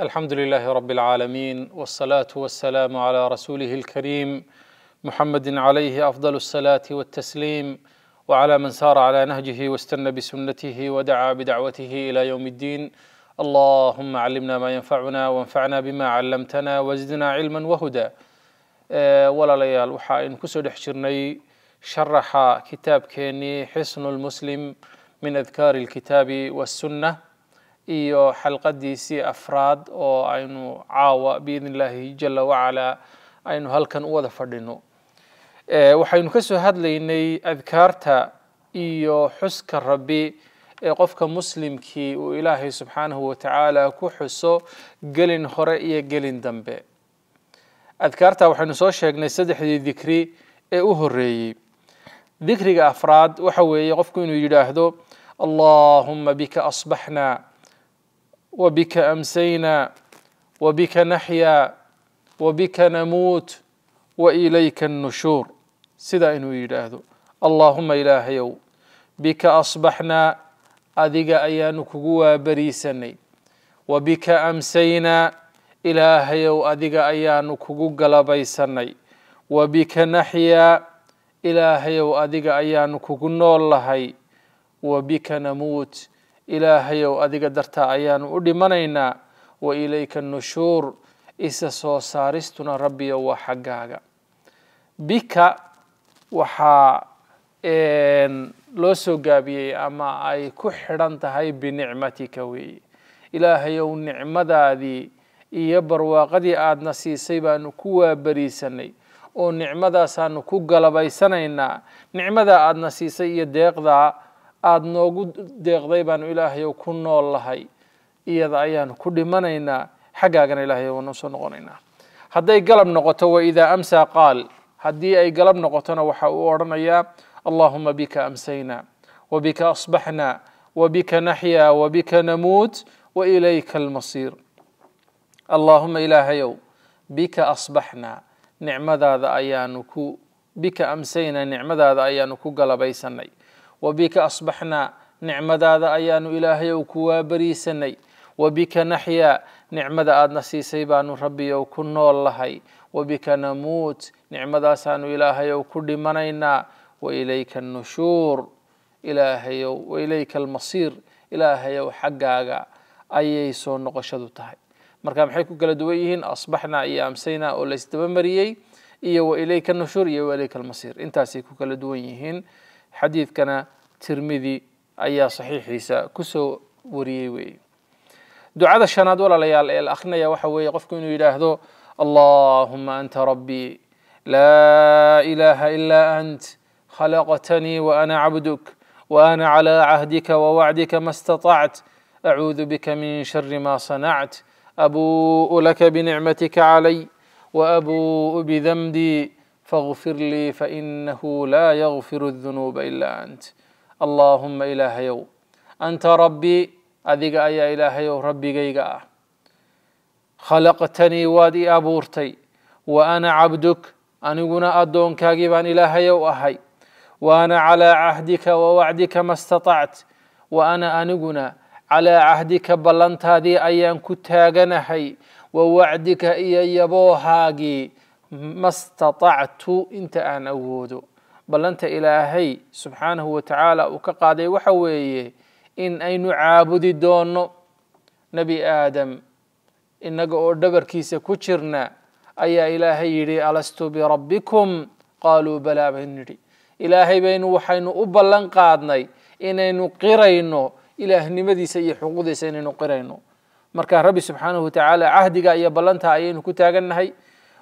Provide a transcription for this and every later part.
الحمد لله رب العالمين والصلاة والسلام على رسوله الكريم محمد عليه أفضل الصلاة والتسليم وعلى من سار على نهجه واستنى بسنته ودعا بدعوته إلى يوم الدين اللهم علمنا ما ينفعنا وانفعنا بما علمتنا وزدنا علما وهدى آه، ولا ليال وحائن كسود حشرني شرح كتاب كيني حسن المسلم من أذكار الكتاب والسنة iyo xalqadiisii afraad oo aynu caawa biidn illaahi jala wacalaa aynu halkan u wada fadhino waxaynu ka soo hadlaynay adkaarta iyo xuska rabbi ee qofka muslimkii uu ilaahay subxaanahu wa tacaala ku xuso gelin hore iyo gelin dambe adkaarta waxaynu soo sheegnay saddexdii dikri ee u horreeyey dikriga afraad waxa weeye qofku inuu yidhaahdo allaahuma bika asbaxnaa وبك امسينا وبك نحيا وبك نموت واليك النشور سيدا انو يلاهد اللهم اله يو بك اصبحنا اذيغا ايانو كغوا بريسني وبك امسينا اله يو اذيغا ايانو كغو غلبيسني وبك نحيا اله يو اذيغا ايانو كغو نول لهي وبك نموت ilaahayow adiga dartaa ayaanu u dhimanaynaa wa ilayka nushuur isa soo saaristuna rabbiyo waa xaggaaga bika waxaa loo soo gaabiyey ama ay ku xidhan tahay binicmatika weeye ilaahayow nicmadaadii iyo barwaaqadii aadna siisay baanu ku waabariisanay oo nicmadaasaanu ku galabaysanaynaa nicmadaa aadna siisay iyo deeqdaa aada noogu deeqday baanu ilaahayow ku nool lahay iyada ayaanu ku dhimanaynaa xaggaagana ilahayow waanu soo noqonaynaa hadday galab noqoto waidaa amsaa qaal haddii ay galab noqotona waxa uu odhanayaa allahuma bika amsayna wabika asbaxna wabika naxya wabika namuut wailayka almasiir allaahuma ilaahayow bika asbaxna nicmadaada ayaanu ku bika amsayna nicmadaada ayaanu ku galabaysanay وبك أصبحنا نعمة هذا أيان إلهي وكوا بريسني وبك نحيا نعمة آد نسيسي بانو ربي وكنا الله وبك نموت نعمة سان إلهي وكل منينا وإليك النشور إلهي وإليك المصير إلهي وحقا أي سون نقشد تهي مركام حيكو قلد ويهن أصبحنا إيا أمسينا أولي ستبمريي إيا وإليك النشور إيا وإليك المصير انتاسيكو قلد ويهن أصبحنا xadiidkana tirmidi ayaa saxiixiisa kusoo wariyey weeye ducada shanaad walaalayaal ee la akrinaya waxa weeye qofku inuu yidhaahdo allahuma anta rabbii laa ilaaha ilaa ant khalaqtanii waana cabduk waana calaa cahdika wawacdika ma istatacت أعوذ بك من شر ما صنعت أبوء لك بنعمتك علي وأبوء بذنبي فاغفر لي فإنه لا يغفر الذنوب إلا أنت اللهم إلهيو أنت ربي أذيك إله إلهيو ربي قيقا خلقتني وادي أبورتي وأنا عبدك أنقنا أدون إله يو أهي وأنا على عهدك ووعدك ما استطعت وأنا أنقنا على عهدك بلنت هذه أيان كتاقنا حي ووعدك إيا يبوهاقي ma statactu inta aan awoodo ballanta ilaahay subxaanahu wa tacaala uu ka qaaday waxa weeye in aynu caabudi doonno nebi aadam innaga oo dhabarkiisa ku jirna ayaa ilaahay yidhi alastu birabbikum qaaluu balaa baynu nidhi ilaahay baynu waxaynu u ballan qaadnay inaynu qirayno ilaahnimadiisa iyo xuquuqdiisa inaynu qirayno marka rabbi subxaanahu wa tacaala cahdiga iyo ballantaa ayaynu ku taagannahay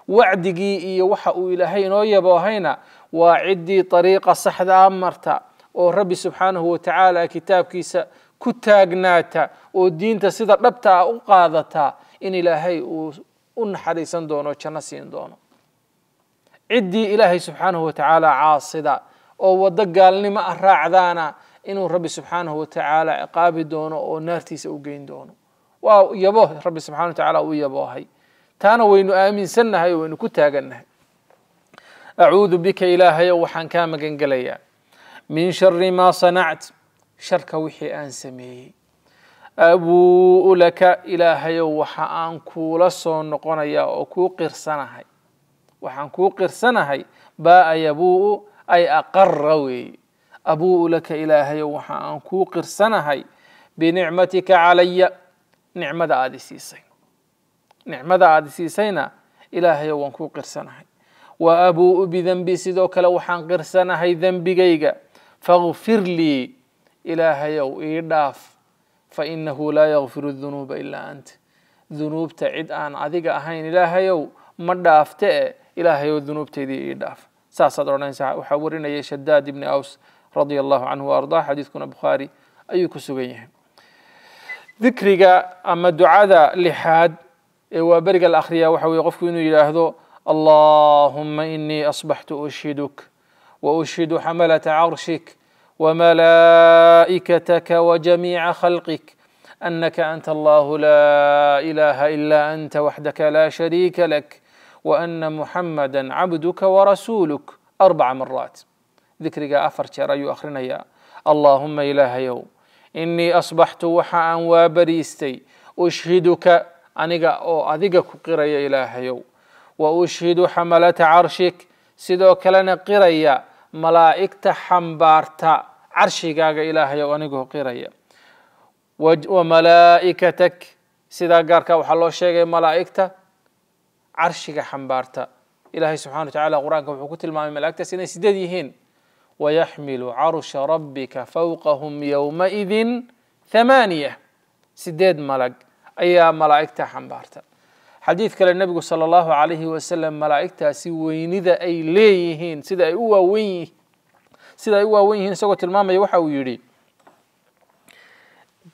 wacdigii iyo waxa uu ilaahay inoo yaboohayna waa ciddii dariiqa saxda a marta oo rabbi subxaanahu watacaala kitaabkiisa ku taagnaata oo diinta sida dhabta ah u qaadata in ilaahay uu u naxariisan doono janno siin doono ciddii ilaahay subxaanahu watacaala caasida oo waddo gaalnimo ah raacdaana inuu rabbi subxaanahu watacaala ciqaabi doono oo naartiisa u geyn doono waa yabo rabbi subxana watacaala uu yaboohay تانا وينو آمين سنة هاي وينو كتاقن أعوذ بك إلهي وحان كاما قنقليا من شر ما صنعت شرك وحي أن سمي أبو لك إلهي وحان كولا صون نقونا يا أكوقر سنة هاي وحان كوقر سنة هاي باء يبوء أي أقروي أبو لك إلهي وحان كوقر سنة هاي بنعمتك علي نعمة آدسي سين nicmada aad siisayna ilaahayo waan kuu qirsanahay wa abuu-u bidenbi sidoo kale waxaan qirsanahay dembigayga fakfir lii ilaahayow ii dhaaf fa inahu laa yakfiru dunuuba ilaa anta dunuubta cid aan adiga ahayn ilaahayow ma dhaafte e ilaahayow dunuubtaydii ii dhaaf saasaad odhanaysaa waxaa warinaya shadaad ibni aws radia allahu canhu wa ardaa xadiidkuna bukhaari ayuu ku sugan yahay dikriga ama ducada lixaad و برق la akhriyaa waxa weye qofku inuu yidhaahdo allahuma inii وأشهد حملة عرشك وملائكتك وجميع خلقك أنك أنت الله لا إله إلا أنت وحدك لا شريك لك وأن محمدا عبدك ورسولك أربع مرات ذكرك أفر أخرنا يا اللهم إله يوم إني أصبحت وحاء وبريستي أشهدك aniga oo adiga ku qiraya ilaahayow wa ushhidu xamalata carshik sidoo kalena qiraya malaa'igta xambaarta carshigaaga ilaahayow anigoo qiraya wa malaa'ikatak sidaa gaarkaa waxaa loo sheegay malaa'igta carshiga xambaarta ilaahay subxana watacaala qur-aanka wuxuu ku tilmaamay malaa'igtaas inay sideed yihiin ويحمل عرش ربك فوقهم يومئذ ثمانية سديد ملك ayaa malaa'igta xambaarta xadiid kale nebigu sala allahu calayhi wasalam malaa'igtaasi weynida ay leeyihiin sida ay u waawen sida ay u waawen yihiin isagoo tilmaamaya waxa uu yidhi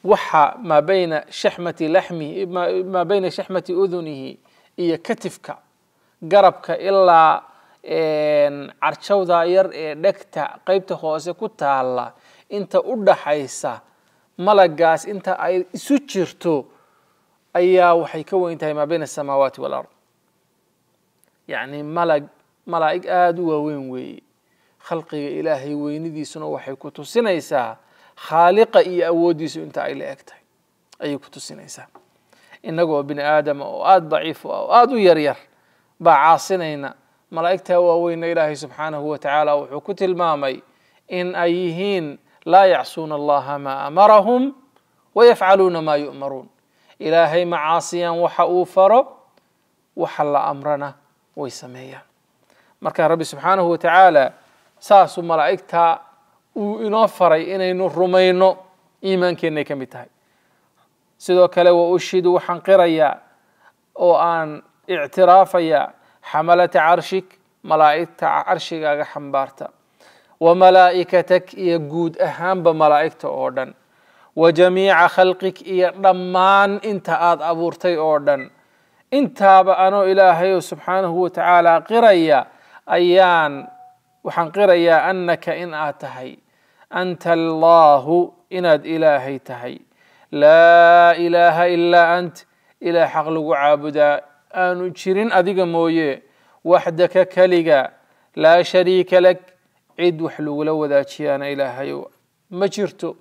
waxa maa bayna shaxmati laxmihi maa bayna shaxmati udunihi iyo katifka garabka ilaa carjawda yar ee dhegta qeybta hoose ku taala inta u dhaxaysa malagaas inta ay isu jirto أي وحي كون ما بين السماوات والأرض يعني ملاك ملاك آدوا وين وي خلق إلهي وين ذي سنو وحي كتو سنيسا خالق إي أودي سو أنت عيلة أكتر أي كتو سنيسا إن جو بن آدم أو آد ضعيف أو آد يرير باع سنينا ملائكته وين إلهي سبحانه وتعالى وحكت المامي إن أيهين لا يعصون الله ما أمرهم ويفعلون ما يؤمرون ilaahay macaasiyaan waxa uu faro waxa la amrana way sameeyaan marka rabbi subxaanahu watacaala saasuu malaa'igta uu inoo faray inaynu rumayno iimaankeennay ka mid tahay sidoo kale wa ushidu waxaan qirayaa oo aan ictiraafayaa xamalata carshig malaa'igta carshigaaga xambaarta wa malaa'ikatak iyo guud ahaanba malaa'igta oo dhan وجميع خلقك إيا رمان انت آد أبورتي أوردن انت بأنو إلهي سبحانه وتعالى قريا أيان وحن قريا أنك إن آتهي أنت الله إناد إلهي تهي لا إله إلا أنت إلى حق لغو عابدا أنو جرين أديق مويه وحدك كلغا لا شريك لك عيد وحلو لو ذا إلهي ما جرتو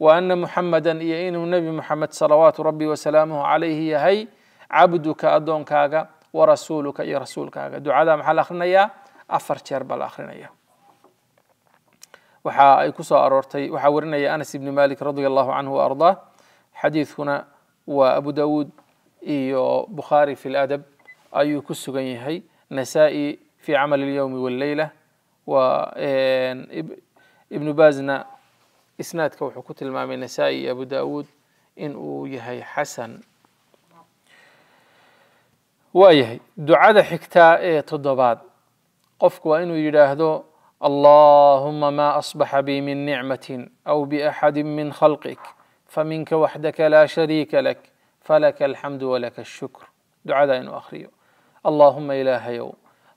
وأن محمدا يئين النبي محمد صلوات ربي وسلامه عليه هي عبدك أدون كاغا ورسولك يا رسول كاغا دعاء محل يا أفر بال آخرنا يا وحا أي أرورتي وحا يا أنس بن مالك رضي الله عنه وأرضاه حديث هنا وأبو داود إيو بخاري في الأدب أي كسو هي نسائي في عمل اليوم والليلة وابن بازنا إسناد كوحو كتل مامي نسائي أبو داود إن أو يهي حسن ويهي دعاء حكتا إيه تدباد قفك وإن يلاهدو اللهم ما أصبح بي من نعمة أو بأحد من خلقك فمنك وحدك لا شريك لك فلك الحمد ولك الشكر دعاء إن أخري اللهم إله يوم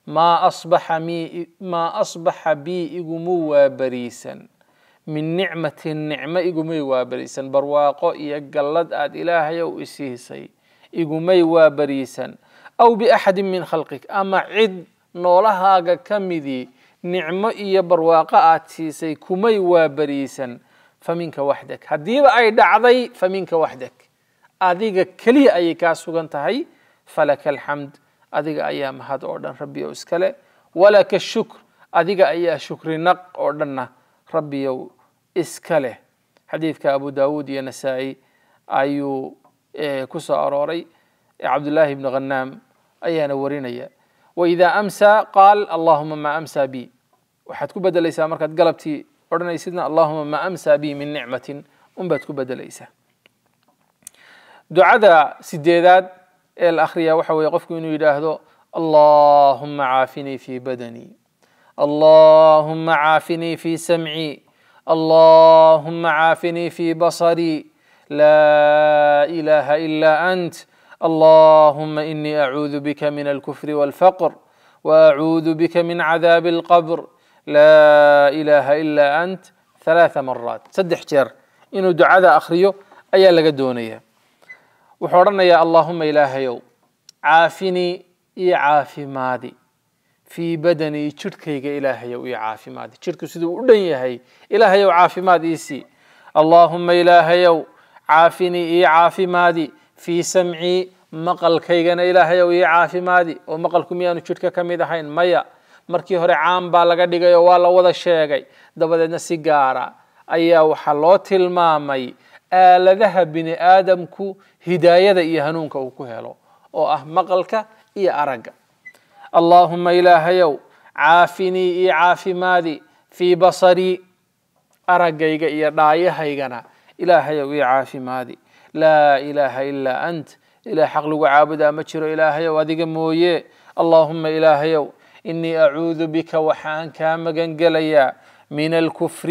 ما أصبح مي ما أصبح بي إغمو بريسا من نعمة النعمة إقومي وابريسا برواق يقلد آد إلهي وإسيسي إقومي وابريسا أو بأحد من خلقك أما عد نولها كمدي نعمة إيا برواق آتسيسي كمي وابريسا فمنك وحدك هديب أي دعضي فمنك وحدك أديك كلي أي كاسو هاي فلك الحمد أديك أيام هاد أوردن ربي أوسكالي ولك الشكر أديك أي شكر نق أوردنه ربي أو إسكاله حديث كأبو داود نسائي أيو إيه، كسا أروري عبد الله بن غنام أي أنا وريني وإذا أمسى قال اللهم ما أمسى بي وحتكو بدل ليس مركات قلبتي أرني سيدنا اللهم ما أمسى بي من نعمة أنبتكو بدل ليس دعاء سديداد الأخرية إيه وحوي يقفكم إنه اللهم عافني في بدني اللهم عافني في سمعي اللهم عافني في بصري لا اله الا انت اللهم اني اعوذ بك من الكفر والفقر واعوذ بك من عذاب القبر لا اله الا انت ثلاث مرات سدح جير انو دعاء اخريو ايا لقى دونية وحورنا يا اللهم اله يو عافني يا عافي مادي fii badanii jidhkayga ilaahayow ii caafimaad jidhku siduu u dhan yahay ilaahayow caafimaad iisii allaahuma ilaahayow caafinii ii caafimaadi fii samcii maqalkaygana ilaahayow ii caafimaadi oo maqalku miyaanu jidhka ka mid ahayn maya markii hore caan baa laga dhigay oo waa la wada sheegay dabadeedna si gaara ayaa waxaa loo tilmaamay aaladaha bini aadamku hidaayada iyo hanuunka uu ku helo oo ah maqalka iyo aragga اللهم إلهيو عافني إي عافي مادي في بصري أرقيق إي رايهيقنا إلهيو إي عافي مادي لا إله إلا أنت إلى حقلق عابد أمتشر إلهيو أذيق مويه اللهم إلهيو إني أعوذ بك وحان كامغن قليا من الكفر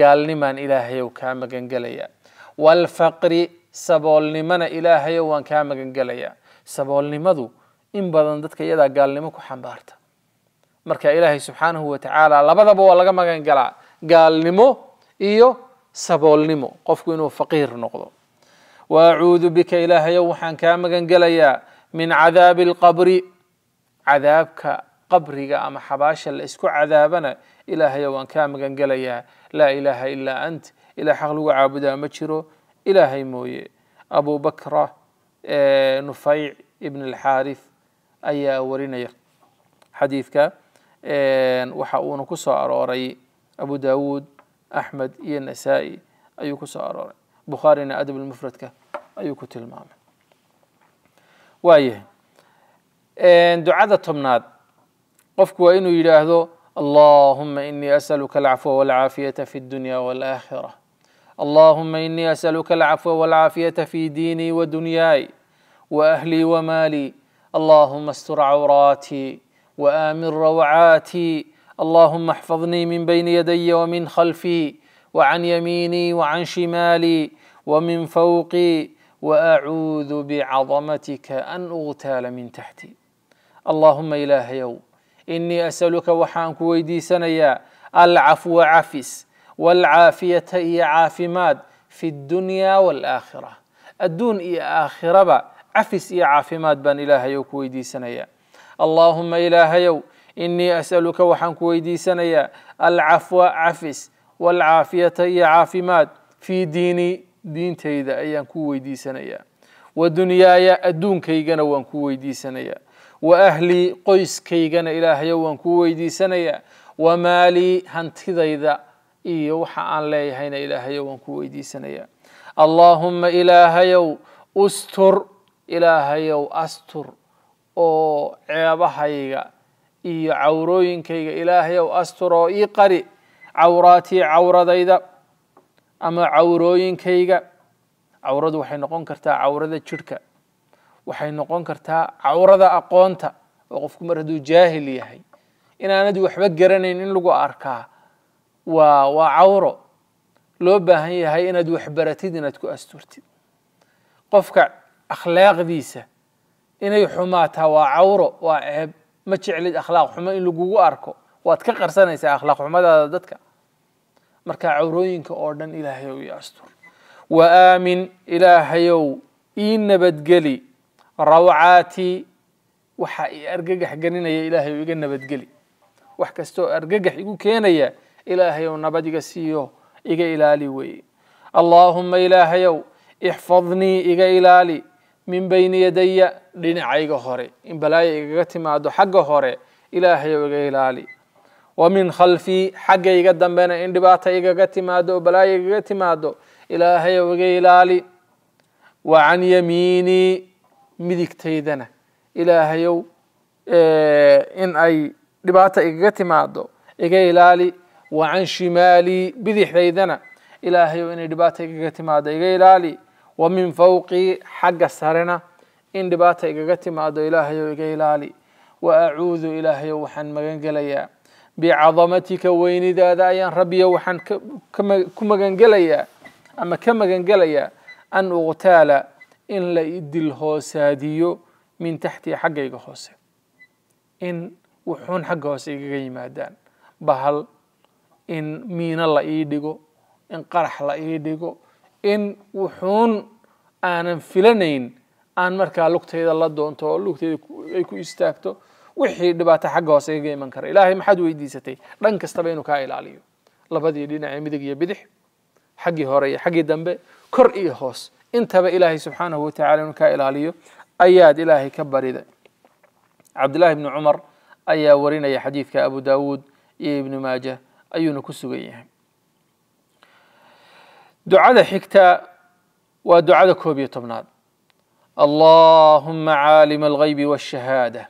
قال لمن إلهيو كامغن قليا والفقر سبول لمن إلهيو وان كامغن قليا سبول لمذو in badan dadka iyadaa gaalnimo ku xambaarta marka ilaahay subxaanahu wa tacaala labadaba waa laga magan galaa gaalnimo iyo saboolnimo qofku inuu faqiir noqdo waacuudu bika ilaahayow waxaan kaa magan gelayaa min cadaabi alqabri cadaabka qabriga ama xabaasha la isku cadaabana ilaahayow waan kaa magan gelayaa laa ilaaha ilaa ant ilaa xaq lagu caabudaa ma jiro ilaahay mooye abubakra nufayc ibn alxaarith ayaa warinaya xadiidka waxa uuna ku soo arooray abu daawuud axmed iyo nasaa-i ayuu ku soo arooray bukhaarina adab lmufradka ayuu ku tilmaamay waayahay ducada tobnaad qofku waa inuu yidhaahdo اللهم إني أسألك العفو والعافية في الدنيا والآخرة اللهم إني أسألك العفو والعافية في ديني ودنياي وأهلي ومالي اللهم استر عوراتي وامن روعاتي اللهم احفظني من بين يدي ومن خلفي وعن يميني وعن شمالي ومن فوقي واعوذ بعظمتك ان اغتال من تحتي اللهم اله يوم اني اسالك وحانك ويدي سنيا العفو عفس والعافيه هي عافماد في الدنيا والاخره الدون يا آخرة عفس يا عافماد بان إله يو كويدي سنيا اللهم إله يو إني أسألك وحن كويدي سنيا العفو عفس والعافية يا عافماد في ديني دين تيدا أيان كويدي سنيا يا أدون كيغانا وان كويدي سنيا وأهلي قيس كيغانا يو وان كويدي سنيا ومالي إذا إيو حان لي هين إله يو وان كويدي سنيا اللهم إله يو أستر ilaahayow astur oo ceebahayga iyo cawrooyinkayga ilaahayow astur oo ii qari cawraatii cawradayda ama cawrooyinkayga cawradu waxay noqon kartaa cawrada jidhka waxay noqon kartaa cawrada aqoonta oo qofku mar hadduu jaahil yahay inaanad waxba garanayn in lagu arkaa waa waa cawro loo baahan yahay inaad waxbaratid inaad ku asturtid qofka akhlaaqdiisa inay xumaataa waa cawro waa ceeb ma jeclid akhlaaq xumo in lagugu arko waad ka qarsanaysaa akhlaaq xumadaada dadka marka cawrooyinka oo dhan ilaahayow iyo astur wa aamin ilaahayow ii nabadgeli rawcaatii waxa i argagax gelinaya ilaahayow iga nabadgeli wax kastoo argagax igu keenaya ilaahayow nabad iga siiyo iga ilaali weeye allaahuma ilaahayow ixfadnii iga ilaali min bayni yadaya dhinacayga hore in balaaya igaga timaado xagga hore ilaahayow iga ilaali wa min khalfii xagga iga dambena in dhibaata igaga timaado oo balaaya igaga timaado ilaahayow iga ilaali wa can yamiinii midigtaydana ilaahayow in ay dhibaata igaga timaado iga ilaali wa can shimaalii bidixdaydana ilaahayow inay dhibaata igaga timaado iga ilaali ومن فوقي حق سرنا إن دبات إقاقتي ما أدو إلهي إقايلالي وأعوذ إلهي وحن مغنقليا بعظمتك وين دادا أيان ربي وحن كمغنقليا أما كمغنقليا أن أغتال إن لا إدي الهوساديو من تحتي حق إقاقوسي إن وحون حق هوسي إقاقي مادان بهل إن مين الله إيديقو إن قرح الله إيديقو in wuxuun aanan filanayn aan markaa lugtayda la doonto oo lugtayda ay ku istaagto wixii dhibaato xagga hoose kaga iman kara ilaahay maxaad weydiisatay dhan kastaba inuu kaa ilaaliyo labadii dhinace midig iyo bidix xaggii hore iyo xaggii dambe kor iyo hoos intaba ilaahay subxaanahu watacala inuu kaa ilaaliyo ayaad ilaahay ka barida cabdullaahi bni cumar ayaa warinaya xadiidka abu daawuud iyo ibni maaja ayuuna ku sugan yahay دعاء حكتا ودعاء ducada koob اللهم عالم الغيب والشهاده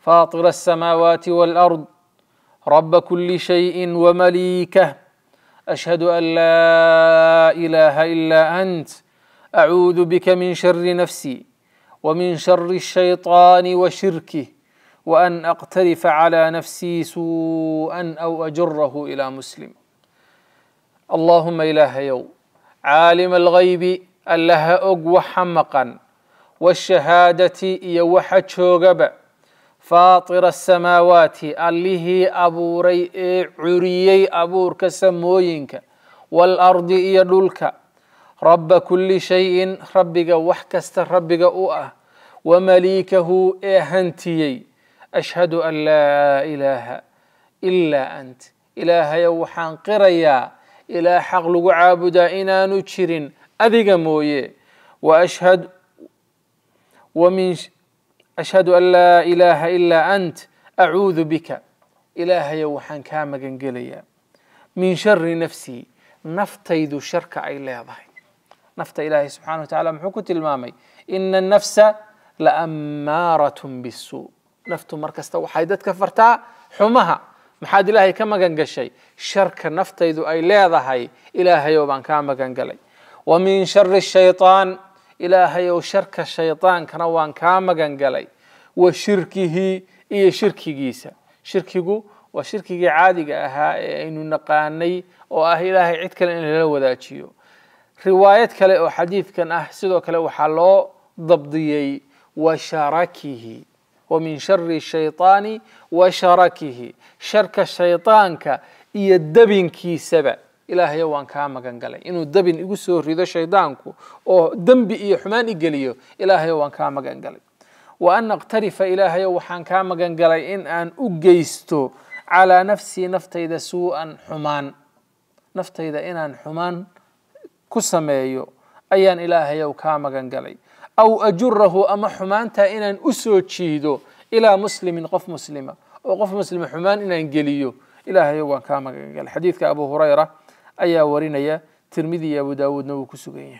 فاطر السماوات والارض رب كل شيء ومليكه اشهد ان لا اله الا انت اعوذ بك من شر نفسي ومن شر الشيطان وشركه وان اقترف على نفسي سوءا او اجره الى مسلم اللهم إله يو عالم الغيب الله أقوى حمقا والشهادة يوحى تشوغب فاطر السماوات الله أبوري عريي أبور كسموينك والأرض يدلك رب كل شيء ربك وحكست ربك أؤه ومليكه إهنتيي أشهد أن لا إله إلا أنت إله يوحان قريا ilaa xaq lagu caabudaa inaanu jirin adiga mooye waashhad wamin ashhadu an laa ilaaha ilaa ant acuudu bika ilaahayo waxaan kaa magan gelayaa min shari nafsii naftaydu sharka ay leedahay nafta ilaahay subxana wa tacala muxuu ku tilmaamay ina anafsa laamaaratun bisuu naftu mar kasta waxay dadka fartaa xumaha maxaad ilaahay ka magan gashay sharka naftaydu ay leedahay ilaahayow baan kaa magan galay wa min shari shayaan ilaahayow sharka shaydaankana waan kaa magan galay wa shirkihi iyo shirkigiisa shirkigu waa shirkigii caadiga ahaa ee aynu naqaanay oo ah ilaahay cid kale in lala wadaajiyo riwaayad kale oo xadiidkan ah sidoo kale waxaa loo dabdiyey wa sharakihi ومن شر الشيطان وشركه شرك الشيطان كا يدبن كي سبع إلى هي وان كام جنجلة إنه دبن يقصو إذا شيطان كو أو دم بي حمان يجليه إلى هي وان كام جنجلة وأن اقترف إلى هي وحان كام جنجلة إن أن أجيستو على نفسي نفتي إذا سوءا حمان نفتي إذا إن أن حمان كسميو أيان إلى هي وكام جنجلة أو أجره أما حمان تا تائنا أسو تشيدو إلى مسلم قف مسلمة أو قف مسلم حمان إن إنجليو إلى هاي هيو كام الحديث كأبو هريرة أيا ورينيا ترمذي أبو داود نو كسوغي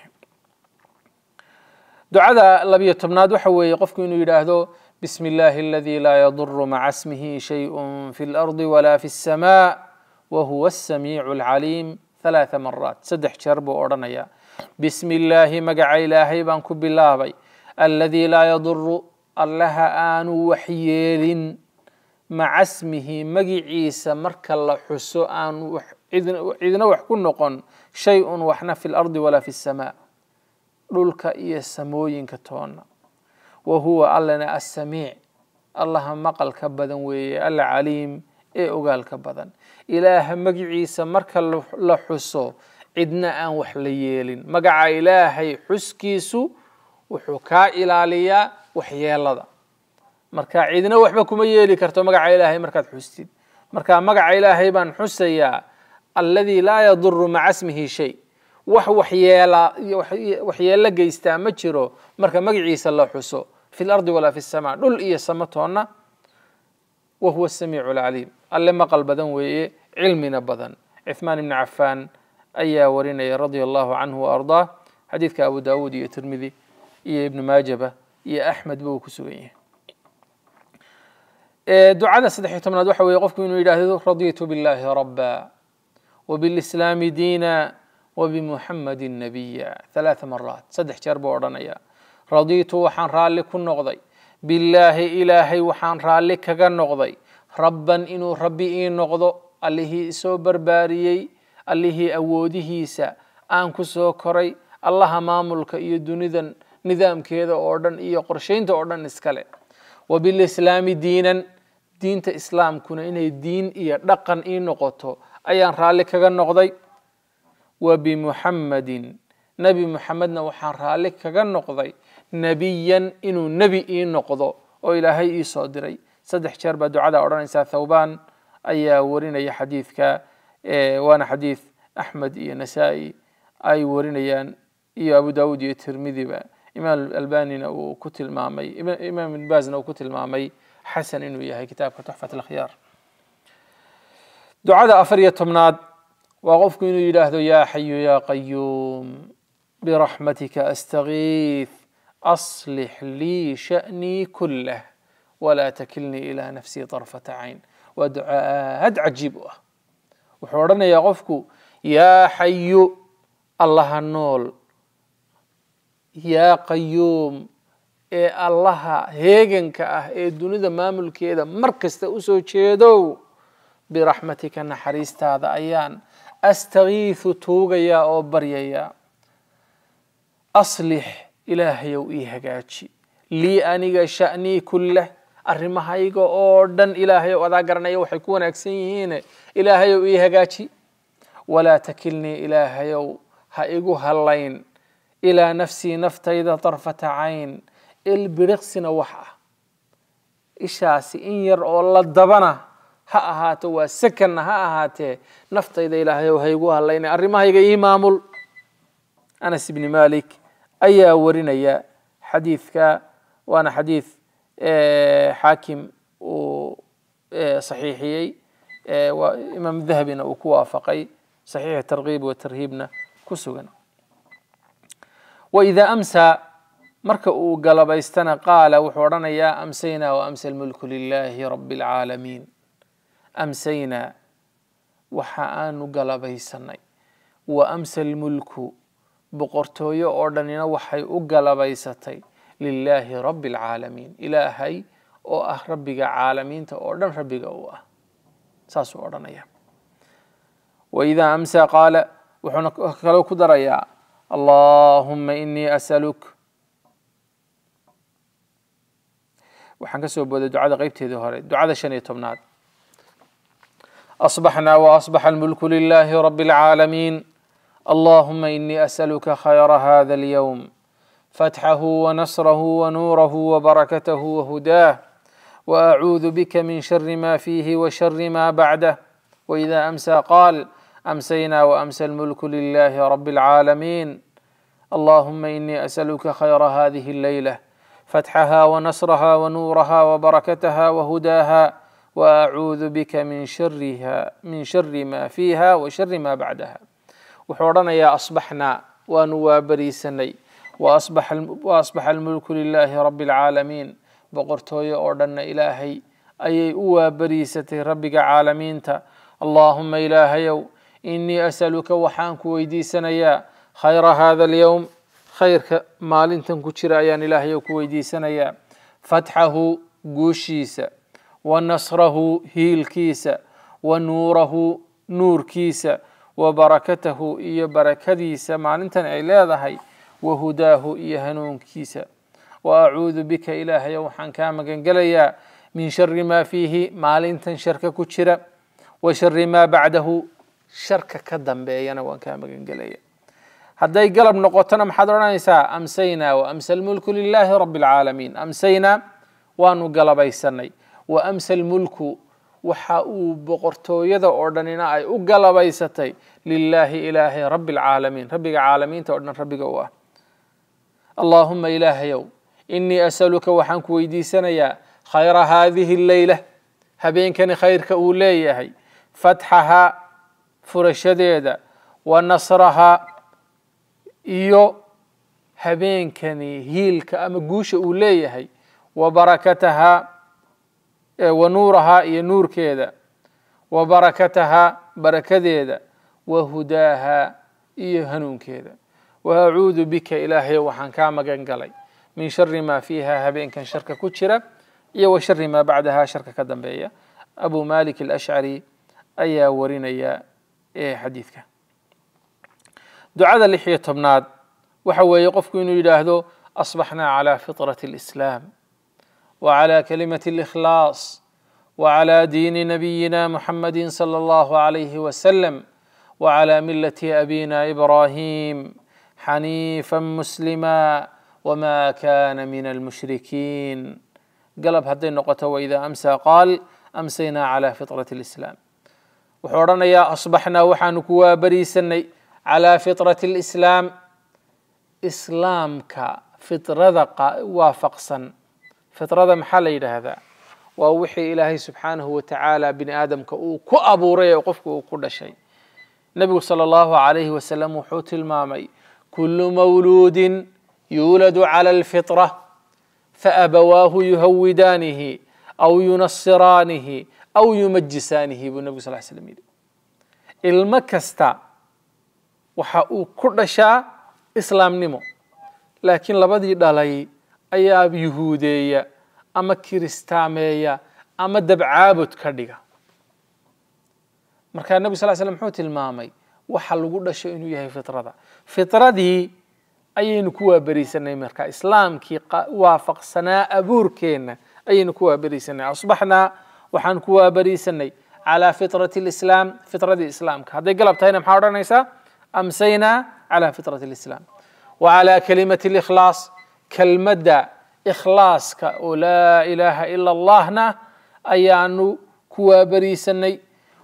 دعاء لبي يتمناد حوى قف كينو إلى بسم الله الذي لا يضر مع اسمه شيء في الأرض ولا في السماء وهو السميع العليم ثلاث مرات سدح شرب أورنيا بسم الله مقع إلهي بانكو بالله الذي لا يضر الله آن وحييل مع اسمه عيسى مرك الله حسو آن إذن وحكو نقن شيء وحنا في الأرض ولا في السماء للك إيا سموين كتون وهو ألنا السميع الله مقل كبدا والعليم إيه أقال كبدا إله عيسى مرك الله حسو cidna aan wax la yeelin magaca ilaahay xuskiisu wuxuu kaa ilaaliyaa waxyeelada marka cidna waxba kuma yeeli karto magaca ilaahay markaad xustid marka magaca ilaahay baan xusayaa alladii laa yaduru maca smihi shay wax waxyeelo geystaa ma jiro marka magaciisa la xuso fi lardi walaa fi samaa dhul iyo samatoonna wahuwa samiicu alcaliim alle maqal badan weeye cilmina badan cثمان بن عفان أي ورين رضي الله عنه وأرضاه حديث كأبو داود يا ترمذي يا ابن ماجبة يا أحمد بو كسوية دعاء صدح يتمنى دوحة ويقف من رضيت بالله ربا وبالإسلام دينا وبمحمد النبي ثلاث مرات صدح جرب ورنيا رضيت وحن رالك النغضي بالله إلهي وحن رالك النغضي ربا إنو ربي إن اللي هي سوبر برباريي allihii awoodihiisa aan ku soo koray allaha maamulka iyo dunidan nidaamkeeda oo dhan iyo qorshaynta oo dhan iskale wabilislaami diinan diinta islaamkuna inay diin iyo dhaqan ii noqoto ayaan raalli kaga noqday wabimuxammadin nebi muxamedna waxaan raalli kaga noqday nebiyan inuu nebi ii noqdo oo ilaahay ii soo diray saddex jeer baa ducada odhanaysaa thawbaan ayaa warinaya xadiidka إيه، وانا حديث احمد إيه، اي نسائي اي ورينيان اي ابو داود اي ترمذي با امام الالباني او كتل مامي امام ابن باز او كتل مامي حسن انه هي كتابك تحفه الخيار دعاء افريا تمناد وقفك انه يلاه يا حي يا قيوم برحمتك استغيث اصلح لي شاني كله ولا تكلني الى نفسي طرفه عين ودعاء هد عجيبه wuxuu odhanayaa qofku yaa xayu allaha nool yaa qayuum ee allaha heeganka ah ee dunida maamulkeeda mar kasta usoo jeedow biraxmatika naxariistaada ayaan astakiidu tuugayaa oo baryayaa aslix ilaahayow ii hagaaji lii aniga sha'nii kulleh arrimahayga oo dhan ilaahay ou adaa garanaya waxay ku wanaagsan yihiine ilaahayow ii hagaaji walaa takilnii ilaahayow ha igu hallayn ilaa nafsii naftayda darfata cayn il bidhiqsina wax ah ishaasi in yar oo la dabana ha ahaato waa sakanna ha ahaatee naftayda ilaahayow ha igu hallayna arrimahayga ii maamul anas ibni malik ayaa warinaya xadiidka waana xadiid آه، حاكم آه، صحيحي آه، وإمام ذهبنا وكوافقي صحيح الترغيب وترهيبنا كسوغنا وإذا أمسى مرك قلب استنا قال وحورنا يا أمسينا وأمس الملك لله رب العالمين أمسينا وحان قلب استنا وأمس الملك بقرتو يؤردنا وحي أقلب استنا لله رب العالمين هاي أو أه ربك عالمين تأوردن ربك أو أه ساسو أوردن وإذا أمسى قال وحنا كلو كدر اللهم إني أسألك وحنا كسو بودة دعاء غيب تيدهاري دعاء شني تمناد أصبحنا وأصبح الملك لله رب العالمين اللهم إني أسألك خير هذا اليوم فتحه ونصره ونوره وبركته وهداه واعوذ بك من شر ما فيه وشر ما بعده واذا امسى قال امسينا وامسى الملك لله رب العالمين اللهم اني اسالك خير هذه الليله فتحها ونصرها ونورها وبركتها وهداها واعوذ بك من شرها من شر ما فيها وشر ما بعدها وحورنا يا اصبحنا وانوا بريسني وأصبح وأصبح الملك لله رب العالمين بقرتوي أوردن إلهي أي أوى بريسة ربك عالمين تا اللهم إلهي إني أسألك وحانك ويدي سنيا خير هذا اليوم خير مال تنكتشر أيان إلهي كويدي سنيا فتحه قوشيس ونصره هيل كيس ونوره نور كيس وبركته إيه بركديس مال انتن إلهي وهداه إيهنون كيسا وأعوذ بك إلهي وحان كاما قنقليا من شر ما فيه ما لنت شرك كتشرة وشر ما بعده شرك كدن بيانا وان كاما قنقليا هداي قلب نقوتنا محضرنا نساء أمسينا وأمس الملك لله رب العالمين أمسينا وانو قلب يسني وأمس الملك waxa uu boqortooyada oo dhanina ay u galabaysatay lilaahi ilaahay rabbi alcaalamiin rabbiga caalamiinta oo dhan rabbiga u اللهم إله يوم إني أسألك وحنك ويدي سنة يا خير هذه الليلة هبين كان خير كأوليهي فتحها فرشديدا ونصرها يو هبين كني هيل كأم قوش أوليهي وبركتها ونورها يا نور كذا وبركتها بركة ذا وهداها إيه هنون كذا وأعوذ بك إلهي وحن كاما قنقلي من شر ما فيها هبين كان شرك كتشرة يا وشر ما بعدها شرك كدنبية أبو مالك الأشعري أي ورينا يا إيه حديثك دعاء اللحية تبناد وحوى يقف كينو يداهدو أصبحنا على فطرة الإسلام وعلى كلمة الإخلاص وعلى دين نبينا محمد صلى الله عليه وسلم وعلى ملة أبينا إبراهيم حنيفا مسلما وما كان من المشركين قلب هذه النقطة وإذا أمسى قال أمسينا على فطرة الإسلام وحورنا يا أصبحنا وحنكوا بريسني على فطرة الإسلام إسلامك فطرة وافقسا فطرة محل هذا ووحي إلهي سبحانه وتعالى بني آدم كأو ري وقفك وكل شيء نبي صلى الله عليه وسلم وحوت المامي كل مولود يولد على الفطره فابواه يهودانه او ينصرانه او يمجسانه بالنبي صلى الله عليه وسلم المكستا وحا كردشا اسلام نمو لكن لبدي دالي ايا يهوديه اما كريستاميه اما دبعابت كردية مركان النبي صلى الله عليه وسلم حوت المامي waxa lagu dhasho inuu yahay fitrada fitradii ayaynu ku waaberisanay marka islaamkii waafaqsanaa abuurkeenna ayaynu ku waaberisanay asbaxnaa waxaan ku waaberisanay calaa fitrati lislaam fitradii islaamka hadday galab tahayna maxaa odhanaysaa amsaynaa calaa fitrati lislaam وعلى كلمة الإخلاص كالمدى إخلاص لا إله إلا الله أيان كوا بريسني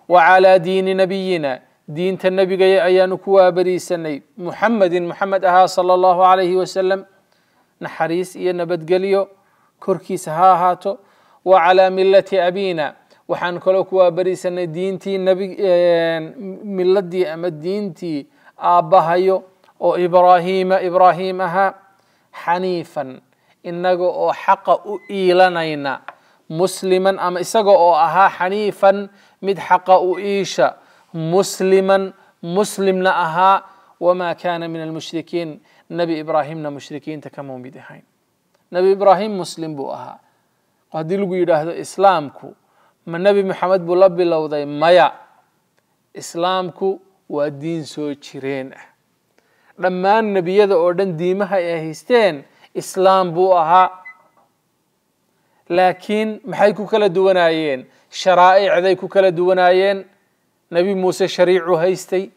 وعلى دين نبينا diinta nebigaya ayaanu ku waabariisanay muxamedin muxamed ahaa sala allahu calayhi wasalam naxariis iyo nabadgelyo korkiisa ha ahaato wa calaa millati abina waxaan kaloo ku waabariisanay diintii miladii ama diintii aabbahayo oo ibraahiima ibraahim ahaa xaniifan inaga oo xaqa u iilanayna musliman ama isaga oo ahaa xaniifan mid xaqa u iisha مسلما مسلم نأها وما كان من المشركين نبي إبراهيم مشركين تكمون بدهين نبي إبراهيم مسلم بوها قد يلقي هذا إسلامك من نبي محمد بلبي لو ذي ميا إسلامكو ودين سو جيرين لما النبي يدعو دن ديمها يهستين إسلام بوها لكن محيكو كلا دونايين شرائع ذيكو كلا دونايين نبي موسى شريعه هايستي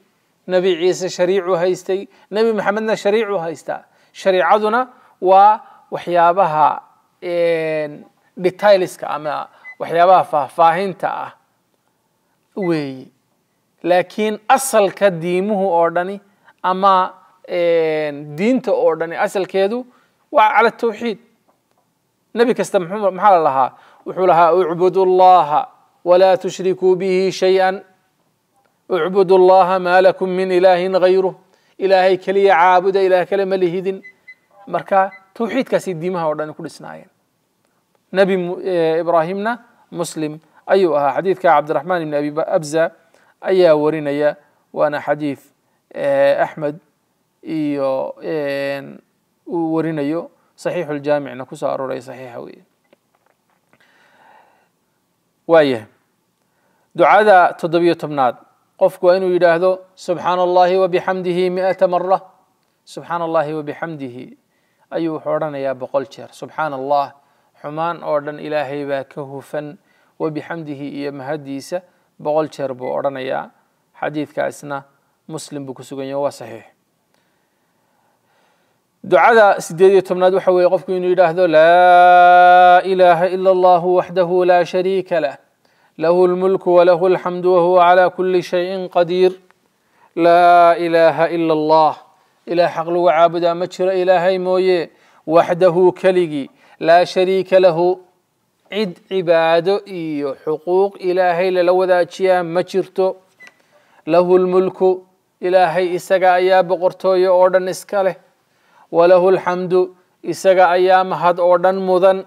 نبي عيسى شريعه هايستي نبي محمد شريعه هايستا شريعتنا ووحيابها إن ديتايلز كأما وحيابها فاهين تاء وي لكن أصل كديمه أورداني أما إن دينته أورداني أصل كيدو وعلى التوحيد نبي كستم محمد محال الله وحولها اعبدوا الله ولا تشركوا به شيئا اعبدوا الله ما لكم من إله غيره إلهي كلي عابد إله كلمة لهذن مركا توحيد كسيد ديما وردان كل سنعين نبي آه، إبراهيمنا مسلم أيها حديث كعبد الرحمن بن أبي ابزا أيا ورين وأنا حديث آه، أحمد إيو آه، ورين صحيح الجامع نكسار أروري صحيح وايه دعاء تدبيه تبنات qofku waa inuu yidhaahdo subxaana allahi wabixamdihi miata mara subxaana allahi wabixamdihi ayuu wuxuu odhanayaa boqol jeer subxaana allah xumaan oo dhan ilaahay baa ka hufan wabixamdihi iyo mahadiisa boqol jeer buu odhanayaa xadiidkaasna muslim buu ku sugan yaho waa saxiix ducada sideed iyo tobnaad waxa weeye qofku inuu yidhaahdo laa ilaaha ila allahu waxdahu laa shariika lah له الملك وله الحمد وهو على كل شيء قدير لا إله إلا الله إلى حقل وعابد مشر إلهي موي وحده كلجي لا شريك له عد عباد إيو حقوق إلهي للو ذاتشيا مشرتو له الملك إلهي إسقا يا بقرتو يا أوردن إسكاله وله الحمد إسقا أيام هاد أوردن مدن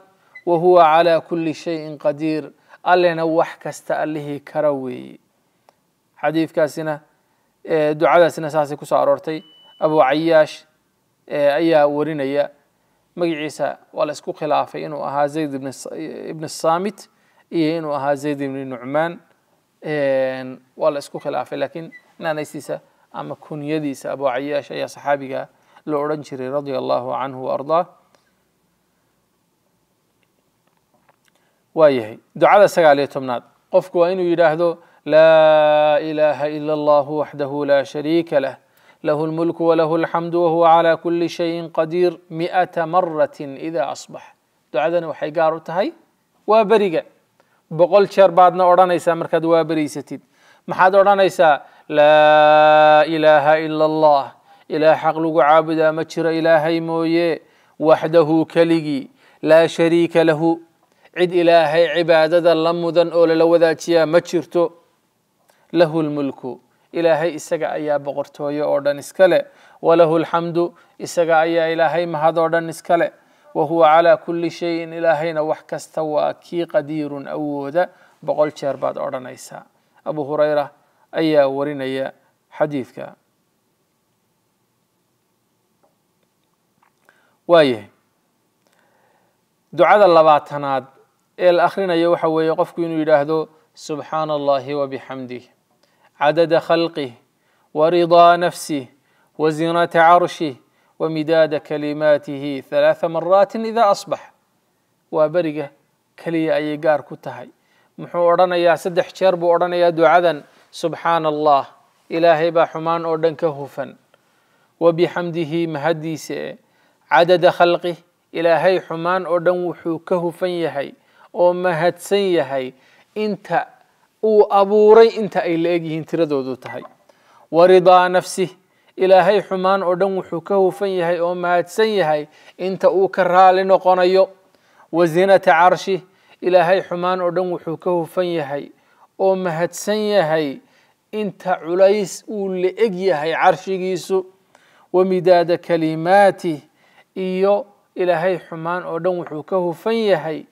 وهو على كل شيء قدير allena wax kasta allihii kara weeye xadiidkaasina ducadaasina saasay kusoo aroortay abu cayaash ayaa warinaya magaciisa waa la isku khilaafay inuu ahaa zayd ibn samit iyo inuu ahaa zayd ibn nucmaan waa la isku khilaafay laakiin naanaystiisa ama kunyadiisa abu cayaash ayaa saxaabiga la odhan jiray radia allahu canhu waardaah waayahay دعاء sagaaliyo tobnaad قفك وين inuu لا إله إلا الله وحده لا شريك له له الملك وله الحمد وهو على كل شيء قدير مئة مرة إذا أصبح دعاء نوحي قارو تهي وابرقة بقول شر بعدنا أورانا إسا مركد ما حد أورانا إسا لا إله إلا الله إلى حق لغو عابدا مجر إلهي مويه وحده كليجي لا شريك له cid ilaahay cibaadada la mudan oo lala wadaajiyaa ma jirto lahu lmulku ilaahay isaga ayaa boqortooye oo dhan iska leh walahu lxamdu isaga ayaa ilaahay mahad oo dhan iska leh wahuwa calaa kulli shayin ilaahayna wax kasta waa kii qadiirun awooda boqol jeer baad odhanaysaa abu hurayra ayaa warinaya xadiidka waayahay ducada labaatanaad الأخرين la akhrinayo waxa weeye qofku inuu yidhaahdo subxaana allahi wabixamdih cadada khalqih ومداد كلماته ثلاث مرات إذا أصبح وبرقة كلي أي جار كتهاي محو يا سدح شرب ورنا يا دعاذا سبحان الله إلهي بحمان أردن كهوفا وبحمده مهدي عدد خلقه إلهي حمان أردن وحو كهوفا يهي oo mahadsan yahay inta uu abuuray inta ay la egyihiin tiradoodu tahay waridaa nafsih ilaahay xumaan oo dhan wuxuu ka hufan yahay oo mahadsan yahay inta uu ka raali noqonayo wazinata carshih ilaahay xumaan oo dhan wuxuu ka hufan yahay oo mahadsan yahay inta culays uu la eg yahay carshigiisu wamidaada kalimaatih iyo ilaahay xumaan oo dhan wuxuu ka hufan yahay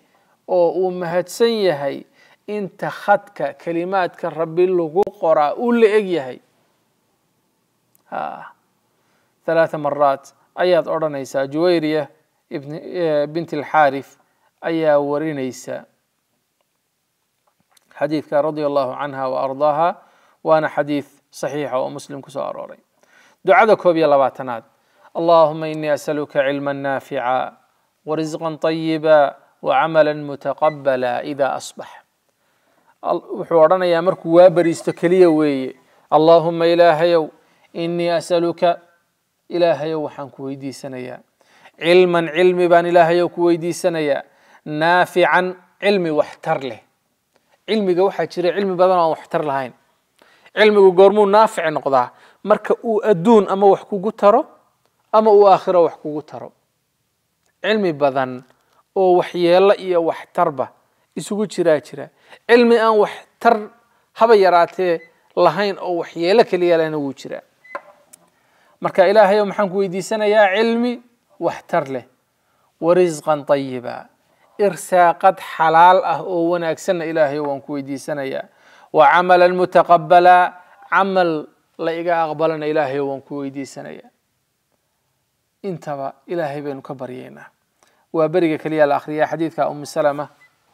او uu mahadsan yahay inta khadka kelimaadka rabbi lagu qoraa uu la eg yahay ثلاث مرات أياد أرنيسا جويرية ابن آه، بنت الحارف أيا ورينيسا حديث كان رضي الله عنها وأرضاها وأنا حديث صحيح ومسلم كسواروري دعاء دكوب يا اللهم إني أسألك علما نافعا ورزقا طيبا وعملا متقبلا إذا أصبح وحورنا يا مركو وابر استكلية وي اللهم إلهي إني أسألك إلهي وحنك ويدي سنيا علما علمي بان إلهي كويدي سنيا نافعا علمي واحتر له علمي جوحة شري علمي بدن واحتر لهين علمي جورمو نافع نقضا مرك أدون أما وحكو جتره أما وآخره وحكو جتره علمي بدن oo waxyeello iyo waxtarba isugu jiraa jira cilmi aan waxtar haba yaraatee lahayn oo waxyeello keliya lehna wuu jiraa marka ilaahayo maxaan ku weydiisanayaa cilmi waxtar leh warisqan طayiba irsaaqad xalaal ah oo wanaagsanna ilaahayo waan ku weydiisanayaa wacamala mutaqabala camal la iga aqbalana ilaahayo waan ku weydiisanayaa intaba ilaahay baynu ka baryaynaa waa beriga keliya la akhriya xadiidka umi salama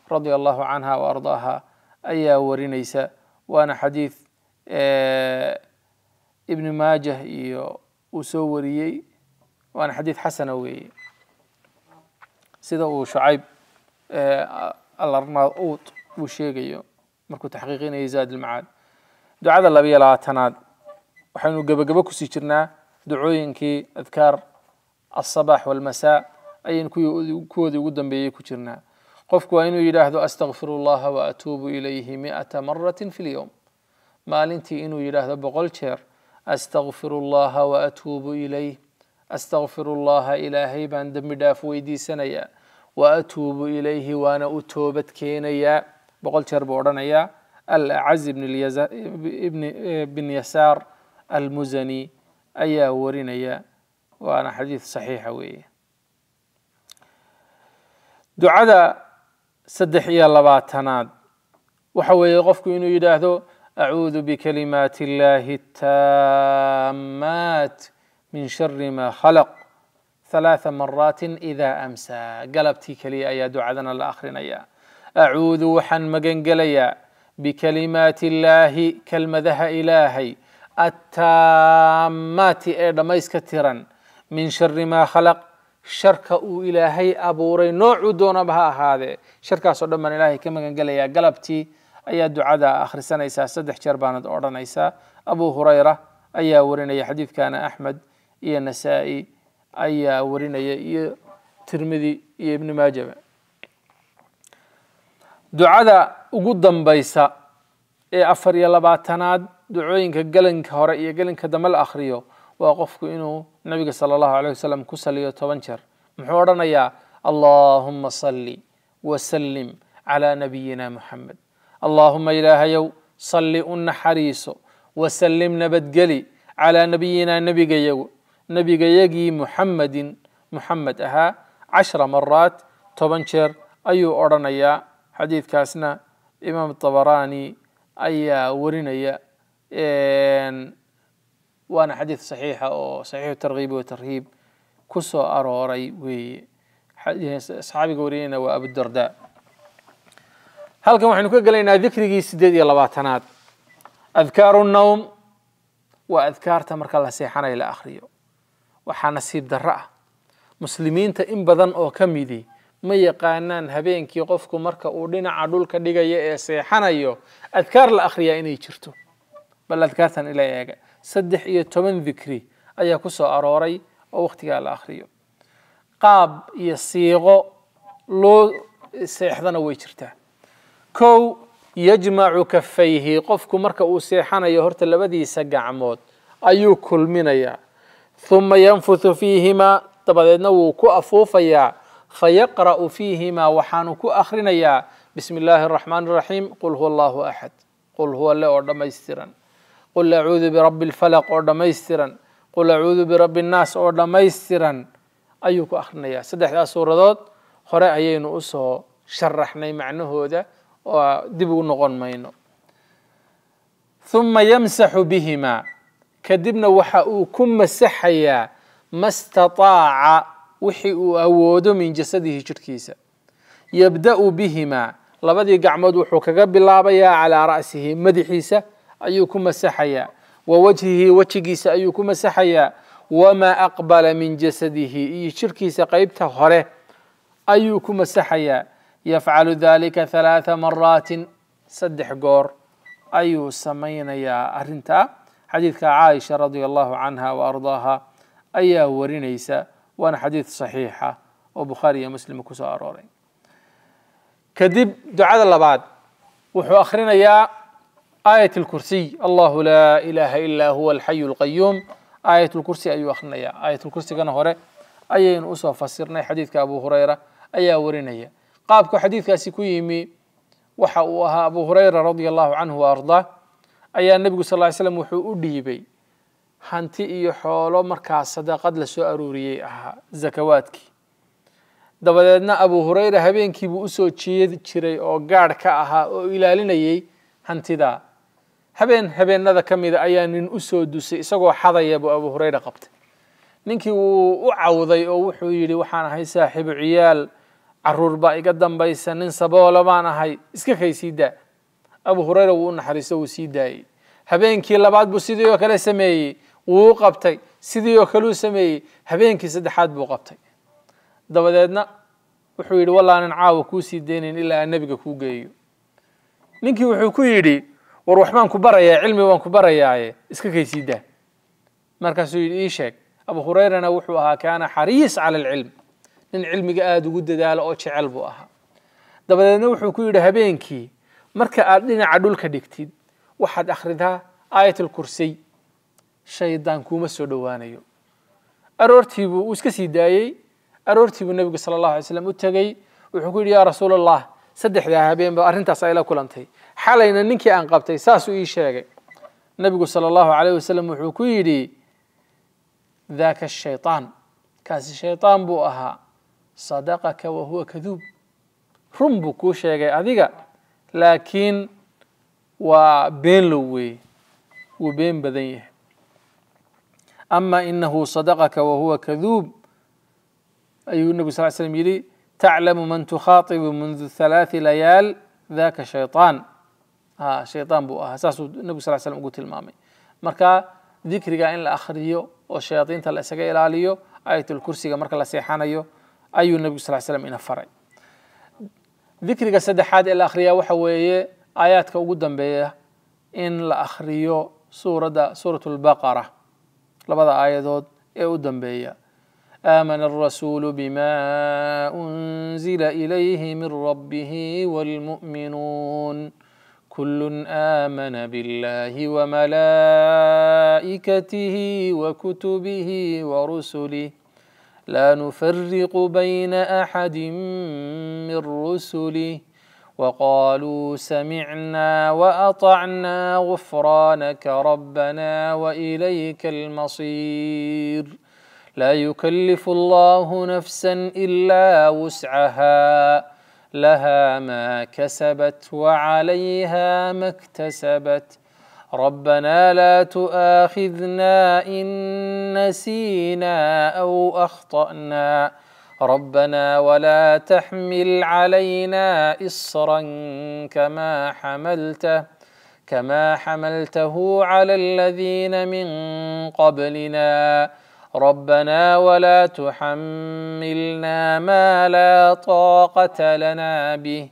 radia allahu canha wa ardaaha ayaa warinaysa waana xadiid ibni maajah iyo uu soo wariyey waana xadiid xasana weeye sida uu shucayb alarnaad uud uu sheegayo markuu taxqiiqinayo zaad ilmacaad ducada labayo labaatanaad waxaynu gebagabo kusii jirnaa ducooyinkii adkaar alsabax walmasaa أين كودي قدام بي كوشرنا قفك وإنو يلاهد أستغفر الله وأتوب إليه مئة مرة في اليوم ما لنتي إنو يلاهد بقول شير أستغفر الله وأتوب إليه أستغفر الله إلهي بان دم دافوي دي سنيا وأتوب إليه وأنا أتوبت كينيا بقول شير بورنيا العز بن اليز... ابن بن يسار المزني أيا ورنيا وأنا حديث صحيح ويه ducada saddex iyo labaatanaad waxa weeye qofku inuu yidhaahdo acuudu bikalimaati illaahi الtaammaat min shari maa khalaq ثلاث مرات إذا أمسى قلبتي كلي أيا دعاءنا الآخرين أيا أعوذ وحن مجنجليا بكلمات الله كالمذه إلهي التامات إرميس كثيرا من شر ما خلق sharka uu ilaahay abuuray noocuu doonaba ha ahaadee sharkaasoo dhan baan ilaahay ka magan gelayaa galabtii ayaa ducada akhrisanaysaa saddex jeer baanad odhanaysaa abu hurayra ayaa warinaya xadiidkana axmed iyo nasaa-i ayaa warinaya iyo tirmidi iyo ibni maajaba ducada ugu dambaysa ee afar iyo labaatanaad ducooyinka gelinka hore iyo gelinka dambe la akhriyo waa qofku inuu nabiga sala allahu caleyh wasalam ku saliyo toban jeer muxuu odhanayaa allaahumma salli wasallim calaa nabiyina muxamed allaahuma ilaahayow salli u naxariiso wasallim nabadgeli calaa nabiyina nebigayagu nebigayagii muxamedin muxamed ahaa cashra maraat toban jeer ayuu odhanayaa xadiidkaasna imaam tabaraani ayaa warinaya waana xadiid saxiixa oo saxiixu targhiib wa tarhiib ku soo arooray weeye saxaabiga wariyeyna waa abudardaa halkan waxaynu ka gelaynaa dikrigii siddeed iyo labaatanaad adkaaru nawm waa adkaarta marka la seexanayo la akhriyo waxaa nasiib darro ah muslimiinta in badan oo ka midi ma yaqaanaan habeenkii qofku marka uu dhinaca dhulka dhigaya ee seexanayo adkaar la akhriyaa inay jirto bal adkaartan ila eega saddex iyo toban dikri ayaa ku soo arooray oo wakhtigaa la akhriyo qaab iyo siiqo loo seexdana way jirtaa kow yajmacu kafayhi qofku marka uu seexanayo horta labadiisa gacmood ayuu kulminayaa uma yanfuthu fiihimaa dabadeedna wuu ku afuufayaa fayaqra'u fiihimaa waxaanu ku akhrinayaa bismi illaahi araxmaani iraxiim qul huwa allaahu axad qul huwa le oo dhammaystiran قل أعوذ برب الفلق أو دميستيرا قل أعوذ برب الناس أو دميستيرا أيوك أخرنيا سدح ذا سورة ذات خرى أيين أسو شرحني معنى هو ذا ودبو نغن مينو ثم يمسح بهما كدبنا وحاو كم سحيا ما استطاع وحي أود من جسده شركيسة يبدأ بهما لبدي قعمد وحو كقبل على رأسه مدحيسة ayuu ku masaxayaa wa wajhihi wejigiisa ayuu ku masaxayaa wamaa aqbala min jasadihi iyo jirkiisa qeybta hore ayuu ku masaxayaa yafcalu dalika halaatha maraatin saddex goor ayuu samaynayaa arrintaa xadiidka caaisha radia allahu canha wa ardaaha ayaa warinaysa waana xadiid saxiixa oo bukhaari iyo muslim ku soo arooray kadib ducada labaad wuxuu akhrinayaa آية الكرسي الله لا إله إلا هو الحي القيوم آية الكرسي أيها أخنا آية الكرسي كان هوري أي أن أسوى فسرنا حديث أبو هريرة أي ورينية قابك حديث كاسيكويمي وحا أبو هريرة رضي الله عنه وأرضاه أي النبي صلى الله عليه وسلم وحو أوديه بي هانتي إيو حولو مركاز صداقات لسو أروري أها زكواتكي دبادنا أبو هريرة هبين كيبو أسوى تشيري أو غارك أها أو إلالينيي هانتي ده habeen habeenada ka mida ayaa nin u soo dusay isagoo xadaya buu abu hurayra qabtay ninkii wuu u cawday oo wuxuu yidhi waxaan ahay saaxiibu ciyaal caruur baa iga dambaysa nin saboola baan ahay iska kay sii daa abu hurayra wuu u naxariisto wuu sii daayey habeenkii labaad buu sidii oo kale sameeyey wuu u qabtay sidii oo kale uu sameeyey habeenkii saddexaad buu qabtay dabadeedna wuxuu yidhi wallaanin caawa kuu sii deynayn ilaa aan nebiga kuu geeyo ninkii wuxuu ku yidhi war waxbaan ku barayaa cilmi waan ku barayaaye iska kaysiidaa markaasuu yidhi ii sheeg abu hurayrana wuxuu ahaa kaana xariis cala alcilm nin cilmiga aada ugu dadaala oo jecel buu ahaa dabadeedna wuxuu ku yidhi habeenkii marka aad dhinaca dhulka dhigtid waxaad akhridaa aayatulkursiy shaydaan kuuma soo dhowaanayo aroortiibuu uu iska sii daayey aroortiibuu nebigu sala allahu alay slam u tegey wuxuu ku yidhi yaa rasuula allah saddexdaa habeen baa arrintaas ayla kulantay حالينا نكي أن قبتي ساسو إي شاقي نبي صلى الله عليه وسلم وحكوي ذاك الشيطان كاس الشيطان بوأها صدقك وهو كذوب رمبكو شاقي أذيقا لكن وبين لوي وبين بذيه أما إنه صدقك وهو كذوب أي النبي صلى الله عليه وسلم يلي تعلم من تخاطب منذ ثلاث ليال ذاك شيطان shayaan buu ahaa saasuu nebigu sal slm ugu tilmaamay marka dikriga in la akhriyo oo shayaadiinta la isaga ilaaliyo ayatul kursiga marka la seexanayo ayuu nebigu sal slm ina faray dikriga saddexaad ee la akhriyaa waxa weeye aayaadka ugu dambeeya in la akhriyo suuradda suurat lbaqara labada aayadood ee u dambeeya آمن الرسول بما أنزل إليه من ربه والمؤمنون كل آمن بالله وملائكته وكتبه ورسله لا نفرق بين أحد من رسله وقالوا سمعنا وأطعنا غفرانك ربنا وإليك المصير لا يكلف الله نفسا إلا وسعها لها ما كسبت وعليها ما اكتسبت ربنا لا تؤاخذنا إن نسينا أو أخطأنا ربنا ولا تحمل علينا إصرا كما حملته كما حملته على الذين من قبلنا ربنا ولا تحملنا ما لا طاقة لنا به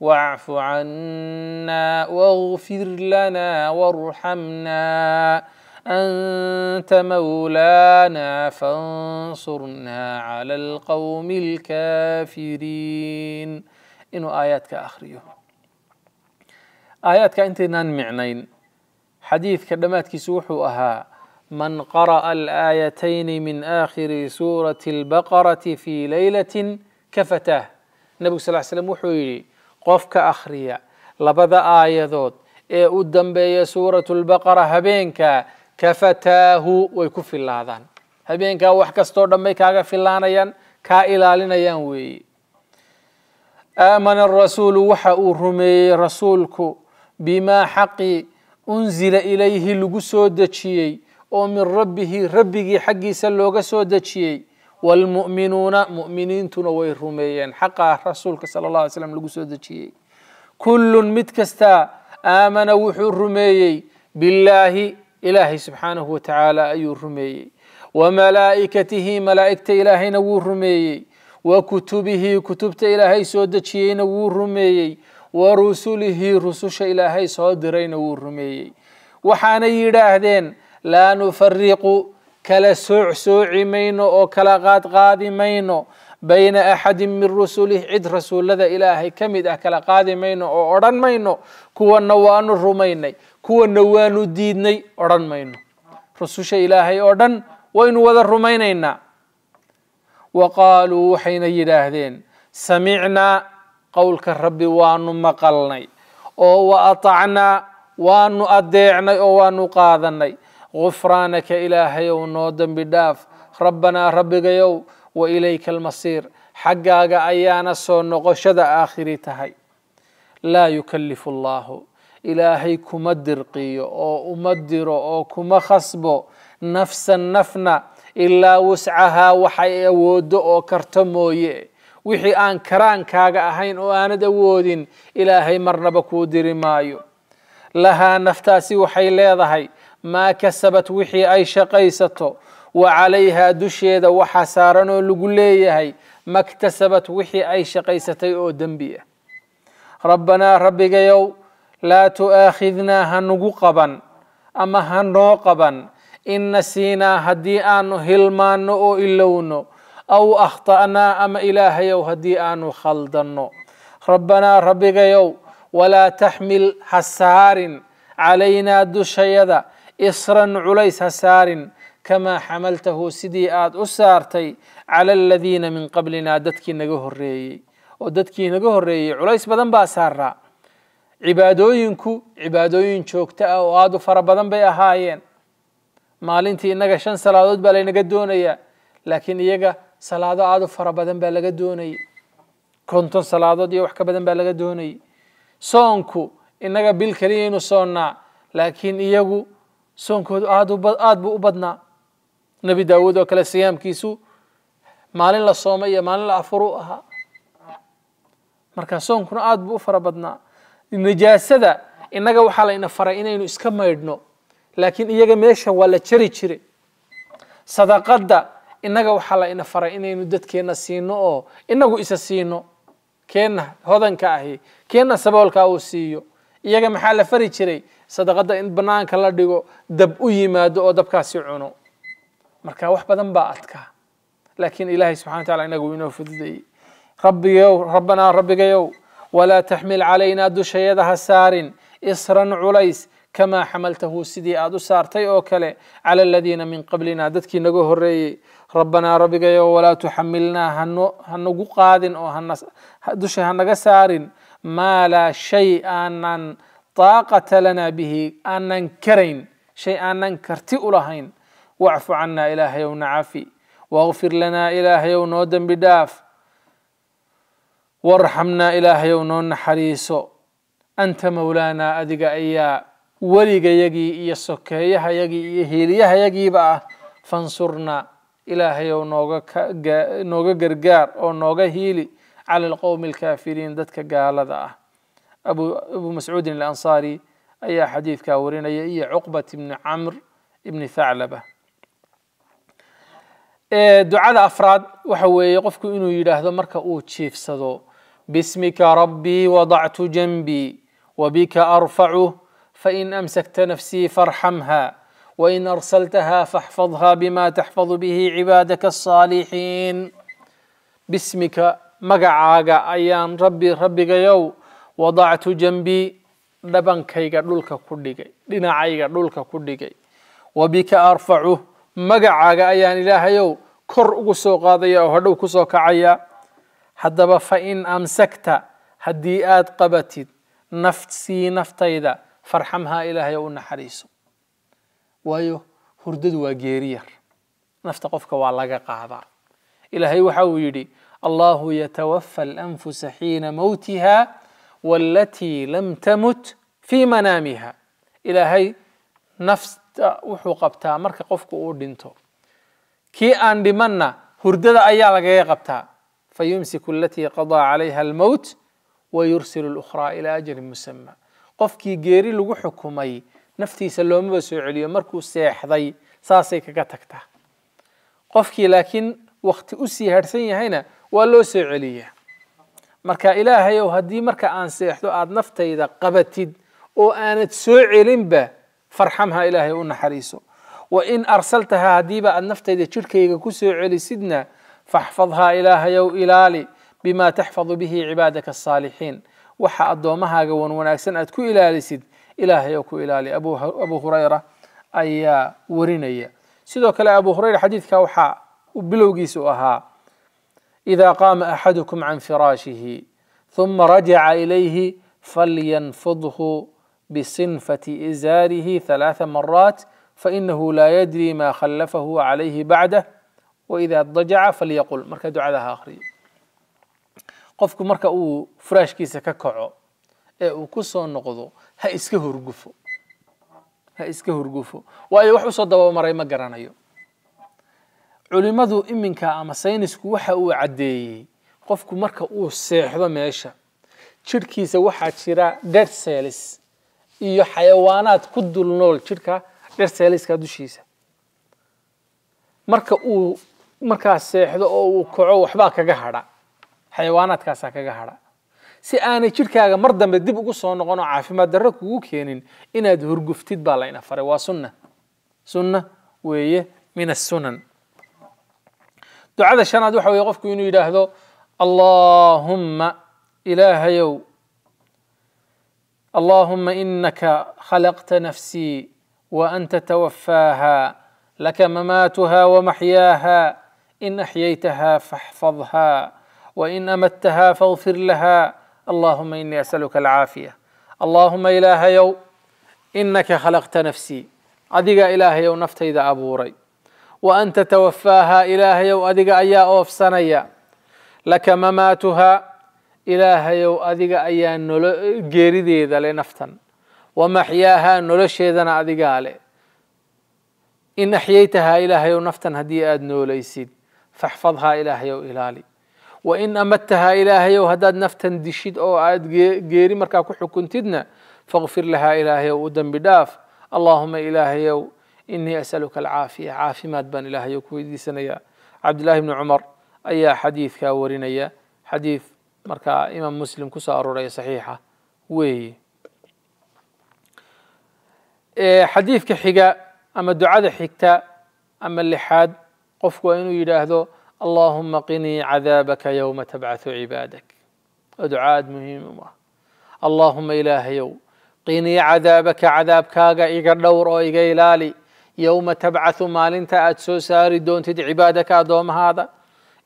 واعف عنا واغفر لنا وارحمنا أنت مولانا فانصرنا على القوم الكافرين إنه آياتك آخريه آياتك أنت نان معنين حديث كلماتك سوح أها من قرأ الآيتين من آخر سورة البقرة في ليلة كفته نبي صلى الله عليه وسلم وحيي قفك أخريا آية آيذوت إي أدن سورة البقرة هبينك كفتاه ويكف اللاذان هبينك وحكا ستور دميكا في اللانيان كا إلى لنيان وي آمن الرسول وحا أرمي رسولك بما حقي أنزل إليه لقصود دجيي او من ربه ربه حقي سلوغ سودتشي والمؤمنون مؤمنين تنوي رميين حقا رسولك صلى الله عليه وسلم لغو سودتشي كل متكستا آمن وحو رميي بالله إلهي سبحانه وتعالى أي رميي وملائكته ملائكة إلهي نو رميي وكتبه كتبت إلهي سودتشي نو رميي ورسله رسوش إلهي صادرين نو رميي وحان يراهدين لا نفرق كلا سوع سوع مينو أو كلا غاد غاد مينو بين أحد من رسوله عد رسول لذا إلهي كمد أكلا غاد مينو أو أران مينو كوا نوانو الروميني كوا نوانو ديني أران مينو رسوش إلهي أران وين وذا الرومينينا وقالوا حين يداهدين سمعنا قول كالرب وانو مقلني أو وأطعنا وانو أديعنا أو وانو قاذني غفرانك إلهي ونودا بداف ربنا ربك يو وإليك المصير حقاق أيانا سو نقشد آخر تهي لا يكلف الله إلهي كما درقي أو أمدر أو كما خصبو نفسا نفنا إلا وسعها وحي أود أو كرتموي وحي آن كران كاغا أهين أو آند إلهي مرنبكو ديري مايو لها نفتاسي وحي ليضهي ما كسبت وحي أي شقيسته وعليها دشيدة وحسارنا لقليها ما اكتسبت وحي أي شقيستي أو دنبية ربنا ربك يو لا تؤاخذنا هنقوقبا أما هنوقبا إن نسينا هديئان هلمان أو إلون أو أخطأنا أما إله يو هديئان خلدن ربنا ربك يو ولا تحمل حسار علينا دشيده isran culays ha saarin kamaa xamaltahu sidii aad u saartay cala aladiina min qablinaa dadkii naga horeeyey oo dadkii naga horeeyey culays badan baa saaraa cibaadooyinku cibaadooyin joogto ah oo aada u fara badan bay ahaayeen maalintii innaga shan salaadood baa laynaga doonayaa laakiin iyaga salaado aada u fara badan baa laga doonayay konton salaadood iyo wax ka badan baa laga doonayay soonku innaga bil keliya inu soonnaa laakiin iyagu soonkoodu aada buu u badnaa nebi daawuud oo kale siyaamkiisu maalin la soomay iyo maalin la afuruu ahaa marka soonkuna aad buu u fara badnaa najaasada innaga waxaa layna faray inaynu iska maydhno laakiin iyaga meesha waa la jari jiray sadaqadda innaga waxaa layna faray inaynu dadkeenna siino oo inagu isa siino keenna hodanka ahi keenna saboolkaa uu siiyo iyaga maxaa la fari jiray sadaqada in banaanka la dhigo dab u yimaado oo dabkaasi cuno marka wax badan baa adkaa laakiin ilaahay subxana wataala inagu inoo fududeeyey rabbigow rabbanaa rabbigayow walaa taxmil calaynaa dushayada ha saarin isran culays kamaa xamaltahu sidii aad u saartay oo kale cala aladiina min qablina dadkii naga horeeyey rabbanaa rabbigayow walaa tuxamilnaa hanagu qaadin oo dusha hanaga saarin maa laa shay aanan طاقة لنا به أن ننكرين شيء أن كرتي لهين واعف عنا إلهي ونعافي واغفر لنا إلهي ونودن بداف وارحمنا إلهي ونون حريسو أنت مولانا أدقى إياه وليقى يجي إيا سكيها يجي يهيل هيليها يجي بقى فانصرنا إلهي ونوغا قرقار ونوغا هيلي على القوم الكافرين ذاتك قال ذا أبو, أبو مسعود الأنصاري أي حديث كاورين أي, عقبة بن عمرو بن ثعلبة إيه، دعاء الأفراد وحو يقفك إنه يلا هذا مركة أوتشيف صدو باسمك ربي وضعت جنبي وبك أرفعه فإن أمسكت نفسي فارحمها وإن أرسلتها فاحفظها بما تحفظ به عبادك الصالحين باسمك مقعاقا أيان ربي ربي قيو وضعت جنبي لبن كيغا دولكا كودي دينا عيغا دولكا كودي وبك ارفعه مجا عاغا ايان الى هيو كر اوسو غاضي او هدو كوسو كايا هدبا فان امسكت هديات قبتي نفسي نفتايدا فرحمها الى هيو نحريس ويو هردد وجيرير نفت قفك والله قاضا الى هيو حويدي الله يتوفى الانفس حين موتها والتي لم تمت في منامها إلى هاي نفس وحو قبتا مرك قفك أودنتو كي أن دمنا هردد أيا لغي قبتا فيمسك التي قضى عليها الموت ويرسل الأخرى إلى أجل مسمى قفكي غيري لغو حكومي نفتي سلوم بسعلي مركو سيح ضي ساسيك قتكتا قفكي لكن وقت أسي هرسيني هنا ولو سعليه مركا إلهي وهدي مركا أن سيحدو أد نفتي إذا قبتيد أو أن تسوع لمبا فرحمها إلهي أن حريصو وإن أرسلتها هديبا أن نفتي إذا تشركي كسوع سيدنا فاحفظها إلهي إلالي بما تحفظ به عبادك الصالحين وحا أدومها غون وناكسن أتكو إلالي سيد إلهي وكو إلالي أبو, أبو هريرة أي ورينية سيدوك كلا أبو هريرة حديثك وحا وبلوغي سؤها إذا قام أحدكم عن فراشه ثم رجع إليه فلينفضه بصنفة إزاره ثلاث مرات فإنه لا يدري ما خلفه عليه بعده وإذا ضجع فليقل مركا دعاء آخر قفك مركا أو فراش كيسا ككعو إيه، أو كسو النقضو ها إسكهر قفو ها إسكهر قفو وأي وحو صدوا مرأي مقران أيو culimmadu iminka ama saynisku waxa uu caddeeyey qofku marka uu seexdo meesha jirhkiisa waxaa jira dead cells iyo xayawaanaad ku dul nool jirhka dead cellska dushiisa marka uu markaa seexdo oo uu kaco waxbaa kaga hadha xayawaanaadkaasaa kaga hadha si aanay jirhkaaga mar dambe dib ugu soo noqon oo caafimaad darro kugu keenin inaad horguftid baa layna faray waa sunna sunna weeye min assunan ducada shanaad waxa weeye qofku inuu yidhaahdo allahumma ilaahayow allahumma inaka khalaqta nafsii wa anta tawafaaha laka mamaatuha wamaxyaaha in axyaytaha faxfadha وإن أمتها فاغفر لها اللهم إني أسألك العافية اللهم إله يو إنك خلقت نفسي أدق إله يو نفتي إذا أبوري وأنت توفاها إلهي أدق أيا أوف سنيا لك مماتها إلهي أدق أيا نلو جيري لنفتا ومحياها نلشي ذا أدق علي إن أحييتها إلهي ونفتا هدي آد ليسيد فاحفظها إلهي إلالي وإن أمتها إلهي وهداد نفتا دشيد أو عاد جيري مركا كحو كنتدنا فاغفر لها إلهي ودم بداف اللهم إلهي إني أسألك العافية عافمات بان إلهي ويديسنيا عبد الله بن عمر أي حديث كاورينيا حديث مركا إمام مسلم رأي صحيحة وي إيه، حديث كحيقة أما دعاء حكتا أما اللحاد قف وإنو يلاهدو اللهم قني عذابك يوم تبعث عبادك دعاء مهم اللهم إلهي يوم قني عذابك عذابك إيقر نور إيقر إلالي يوم تبعث مالنت أتسو ساري دون تدي عبادك دوم هذا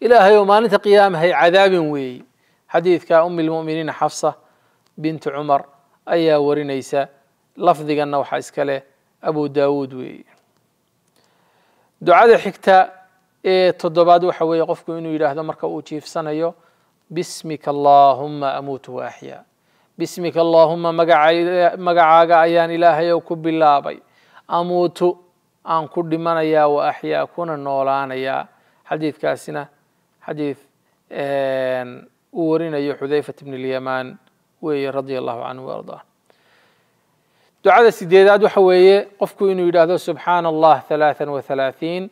الى يوم انت قيام هي عذاب وي حديث كأم المؤمنين حفصة بنت عمر أيا ورينيسا لفظ قلنا وحاسكاله أبو داود وي دعاء حكتا إيه تدباد وحوي قفك إنه إله هذا مركب أوتيف سنة بسمك اللهم أموت وأحيا بسمك اللهم مقعاقا أيان إلهي وكب بي أموت aan ku dhimanayaa wa axyaa kuna noolaanayaa xadiidkaasina xadiid uu warinayo xudayfat bn lyamaan weeye radia allahu canhu waardaa ducada sideedaad waxa weeye qofku inuu yidhaahdo subxaana allah halaaan wahalaaثiin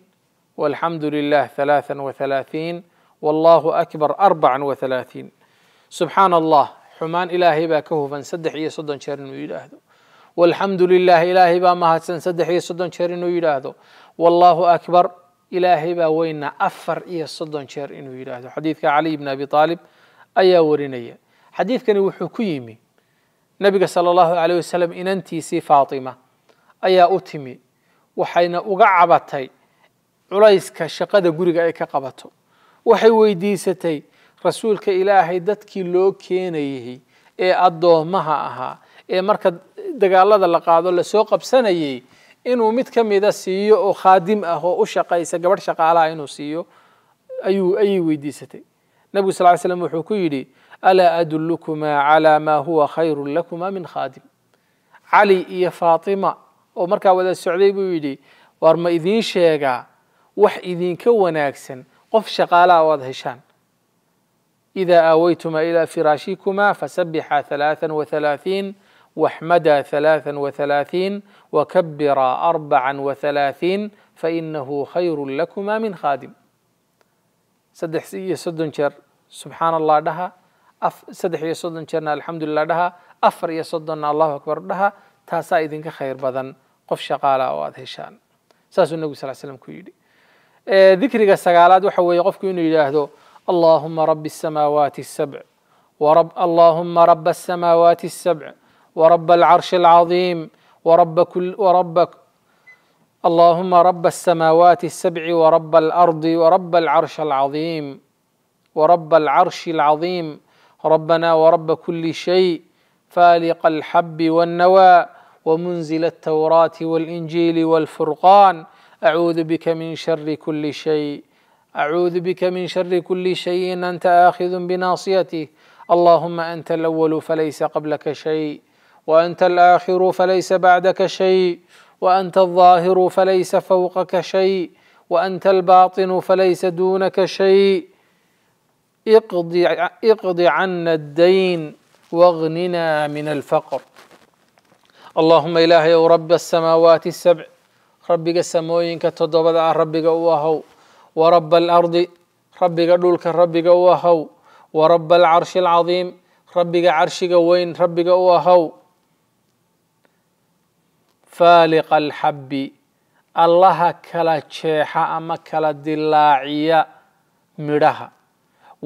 walxamdu lilah halaaan wahalaaثiin wallahu akbar arbacan wahalaaثiin subxaana allah xumaan ilaahay baa ka hufan saddex iyo soddon jeer inuu yidhaahdo والحمد لله إلهي با ما هاتسن سدح صدن شير إنو يلاهدو والله أكبر إلهي با وين أفر إيه صدن شير إنو يلاهدو حديث علي بن أبي طالب أيا ورينيا حديث كان وحكيمي نبي صلى الله عليه وسلم إن أنت سي فاطمة أيا أتمي وحين أقعبتي عليسك شقد guriga ay قبته وحي ويديستي رسولك إلهي دتك لو loo keenayay أدوه مها أها ee marka dagaalada la qaado lasoo qabsanayay inuu mid ka mida siiyo oo khaadim ah oo u shaqaysa gabadh shaqaalaha inuu siiyo ayuu ayay weydiisatay nabigu sal ly slam wuxuu ku yidhi alaa adullukumaa calaa maa huwa khayrun lakumaa min khaadim cali iyo faatima oo markaa wada socday buu yidhi waar ma idiin sheegaa wax idinka wanaagsan qof shaqaalaha oo aada heshaan idaa aawaytumaa ilaa firaashikumaa fasabixa halaathan wa halaahiin واحمدا ثلاثا وثلاثين وكبرا أربعا وثلاثين فإنه خير لكما من خادم سدح يسدن شر سبحان الله دها أف سدح يسدن شرنا الحمد لله دها أفر يسدن الله أكبر دها تاسا إذنك خير بذن قف شقالا وآذه شان ساسو النبي صلى الله عليه وسلم كويدي إيه، ذكر قسقالات وحوي قف كوين يجاهدو اللهم رب السماوات السبع ورب اللهم رب السماوات السبع ورب العرش العظيم ورب كل وربك اللهم رب السماوات السبع ورب الارض ورب العرش العظيم ورب العرش العظيم ربنا ورب كل شيء فالق الحب والنوى ومنزل التوراه والانجيل والفرقان اعوذ بك من شر كل شيء اعوذ بك من شر كل شيء انت اخذ بناصيته اللهم انت الاول فليس قبلك شيء وانت الاخر فليس بعدك شيء وانت الظاهر فليس فوقك شيء وانت الباطن فليس دونك شيء اقض اقض عنا الدين واغننا من الفقر اللهم إلهي ورب السماوات السبع ربك السموين كتدبدا ربك وهو ورب الأرض ربك دولك ربك وهو ورب العرش العظيم ربك عرشك وين ربك وهو faaliqa alxabbi allaha kala jeexa ama kala dilaaciya midhaha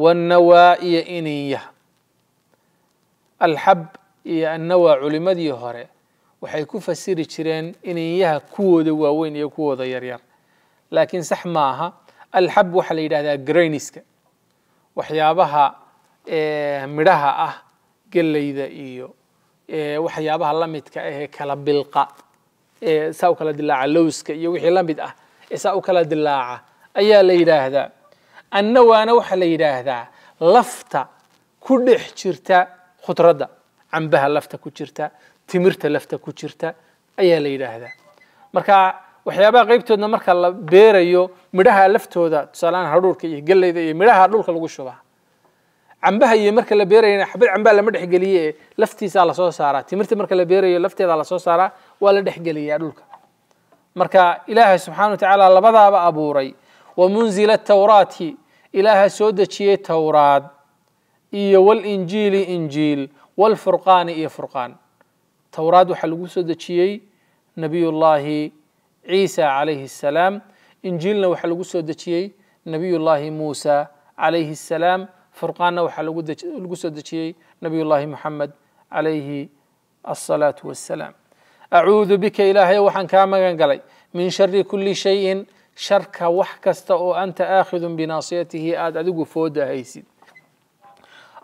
wannawaa'iya ininyaha alxab iyo annawaa culimmadii hore waxay ku fasiri jireen ininyaha kuwooda waaweyn iyo kuwooda yaryar laakiin sax ma aha alxab waxaa la yidhahdaa graniska waxyaabaha midhaha ah gellayda iyo waxyaabaha la midka ahee kala bilqa saa u kala dilaaca lowska iyo wixii la mid ah ee saa u kala dilaaca ayaa la yidhaahdaa annawaana waxaa la yidhaahdaa lafta ku dhex jirta khudradda cambaha lafta ku jirta timirta lafta ku jirta ayaa la yidhaahdaa marka waxyaabaha qaybtoodna marka la beerayo midhaha laftooda tusaalehaan hadhuurka iyo galleyda iyo midhaha dhulka lagu shubaa cambaha iyo marka la beerayana xabad cambaa lama dhexgeliye ee laftiisaa lasoo saaraa timirta marka la beerayo lafteedaa lasoo saaraa ولا دحجلي يعلوك مركا إله سبحانه وتعالى لبضع أبوري ومنزل التوراة إله سودة شيء توراة إيه والإنجيل إنجيل والفرقان إيه فرقان توراة حلق سودة شيء نبي الله عيسى عليه السلام إنجيلنا وحلق سودة شيء نبي الله موسى عليه السلام فرقان وحلق سودة شيء نبي الله محمد عليه الصلاة والسلام أعوذ بك إلهي وحن كامغان قلي من شر كل شيء شرك وحكست أو أنت آخذ بناصيته آد أدق فودة هيسد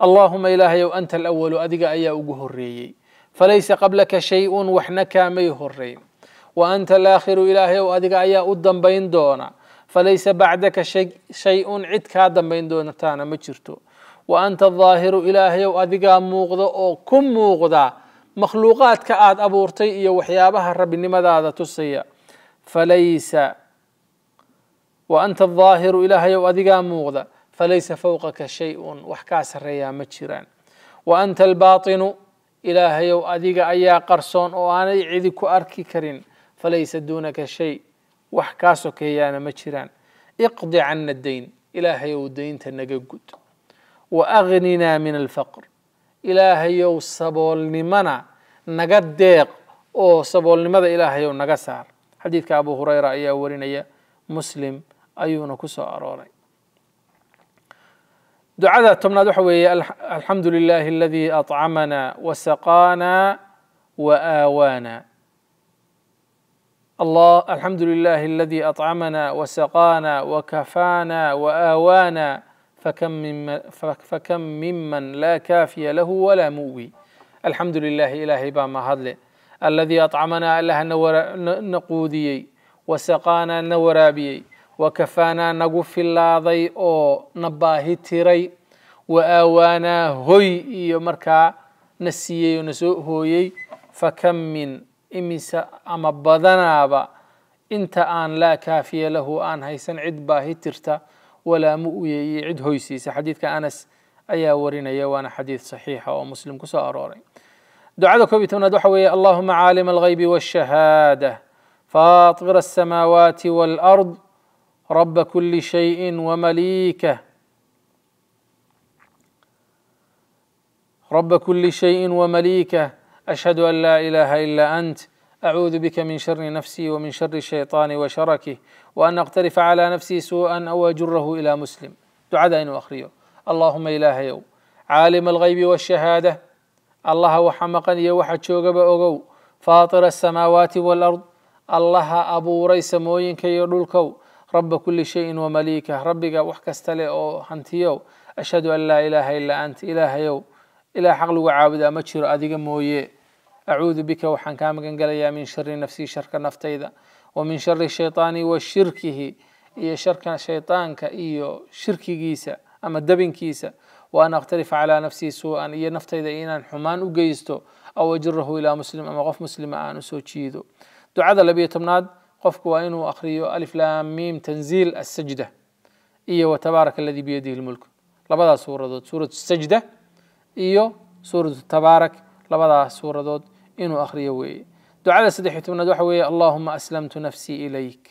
اللهم إلهي وأنت الأول أدق أيا أقه الرئي فليس قبلك شيء وحن كامي هرين وأنت الآخر إلهي وأدق أيا أدن بين دونا فليس بعدك شيء عدك هذا بين دونا تانا مجرتو وأنت الظاهر إلهي وأدق موغضة أو كم موغضة مخلوقات مخلوقاتك آد أبورتي إيا وحيابها الرب إنما ذا تصي فليس وأنت الظاهر إله وأديك أذيقا فليس فوقك شيء وحكاس الرياء متشيران وأنت الباطن إله يو أذيقا أيا قرصون وأنا يعذك أركي كرين فليس دونك شيء وحكاسك يانا متشيران اقضي عنا الدين إله يو الدين تنقود وأغننا من الفقر إلهيو سبول نمنا نقدق أو سبول نمدا إلهيو نقصار حديث أبو هريرة يا ورنيا مسلم أيون كسو أروني دعاء تمنا دحوي الحمد لله الذي أطعمنا وسقانا آوانا الله الحمد لله الذي أطعمنا وسقانا وكفانا آوانا فكم ممن, فكم ممن لا كافي له ولا موي الحمد لله إلهي ما هدله الذي أطعمنا الله نقوديي وسقانا نورابيي وكفانا نقف اللاضي أو نباهي تيري وآوانا هوي يومركا نسيي ونسوء هوي فكم من إمسا أما بدنابا انت ان لا كافي له ان هيسن عد باهي ترتا walaamo u yeeyey cid hoysiisa xadiidka anas ayaa warinaya waana xadiid saxiixa oo muslim ku soo arooray ducada koob iyo tobnaad waxa weeye allahuma caalima alghaybi waashahaada فاطر السماوات والأرض رب كل شيء ومليكه رب كل شيء ومليكه أشهد أن لا إله إلا أنت أعوذ بك من شر نفسي ومن شر الشيطان وشركه وأن أقترف على نفسي سوءا أو أجره إلى مسلم دعاء وأخريه اللهم إله يو عالم الغيب والشهادة الله وحمقا يوحد شوغب أغو فاطر السماوات والأرض الله أبو ريس موين كي يرلكو رب كل شيء ومليكه ربك وحكستلي أو هنتيو أشهد أن لا إله إلا أنت إله يو إلى حقل وعابد مجر أديق موي أعوذ بك وحن كامقن قليا من شر نفسي شرك نفتيذا ومن شر الشيطان وشركه iyo كإيو شرك جيسا أما دبن كيسا وأنا أقترف على نفسي سوءا نفت إذا إينا حمان أقيستو أو أجره إلى مسلم أما غف مسلم سو سوچيدو دعاء لبية تمناد قفك وإنه أخريو ألف لام ميم تنزيل السجدة إيه وتبارك الذي بيده الملك لبدا سورة دوت سورة السجدة إيه سورة تبارك لبدا سورة دوت إنه أخريو ويه. دعاء saddex-iyo دعاء waxa weeye allahuma aslamtu nafsii ilayk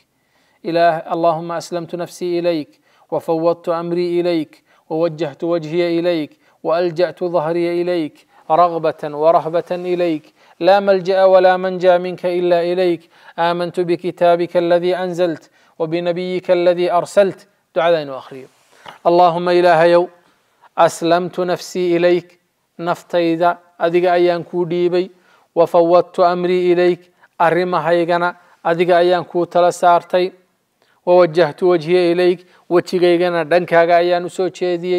ilaah allahuma aslamtu nafsii وفوضت امري اليك ووجهت وجهي اليك والجات ظهري اليك رغبه ورهبه اليك لا ملجا ولا منجا منك الا اليك امنت بكتابك الذي انزلت وبنبيك الذي ارسلت دعاء واخري اللهم اله يو اسلمت نفسي اليك نفتيدا ادق ايان كوديبي وفوضت أمري إليك أرم هايغانا أدغا أيان كوتلا سارتي ووجهت وجهي إليك وتيغيغانا دنكا أيان سوچيدي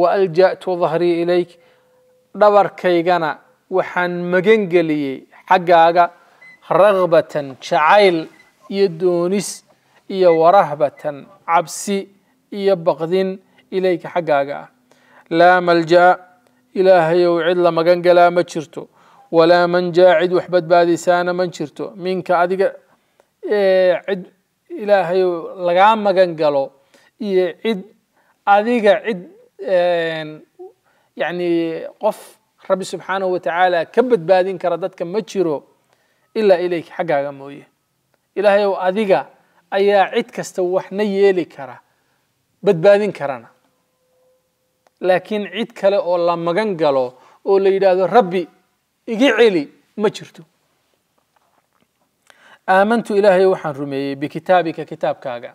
وألجأت ظهري إليك دبر كيغانا وحن مجنجلي حقاغا رغبة شعيل يدونس يا ورهبة عبسي يا بغدين إليك حقاغا لا ملجأ إلهي وعلا مجنجلا ما شرتو walaa manjaa cid wax badbaadisaana ma jirto minka adiga cid ilaahay lagaa magan galo iyo cid adiga cid yani qof rabbi subxaanahu watacaala ka badbaadin kara dadka ma jiro ilaa ilayk xaggaaga mooye ilaahayow adiga ayaa cid kasta waxna yeeli kara badbaadin karana laakiin cid kale oo la magan galo oo la yidhaahdo rabbi إجي إجعلي ما جرتو آمنت إلهي وحن رمي بكتابك كتاب كاغا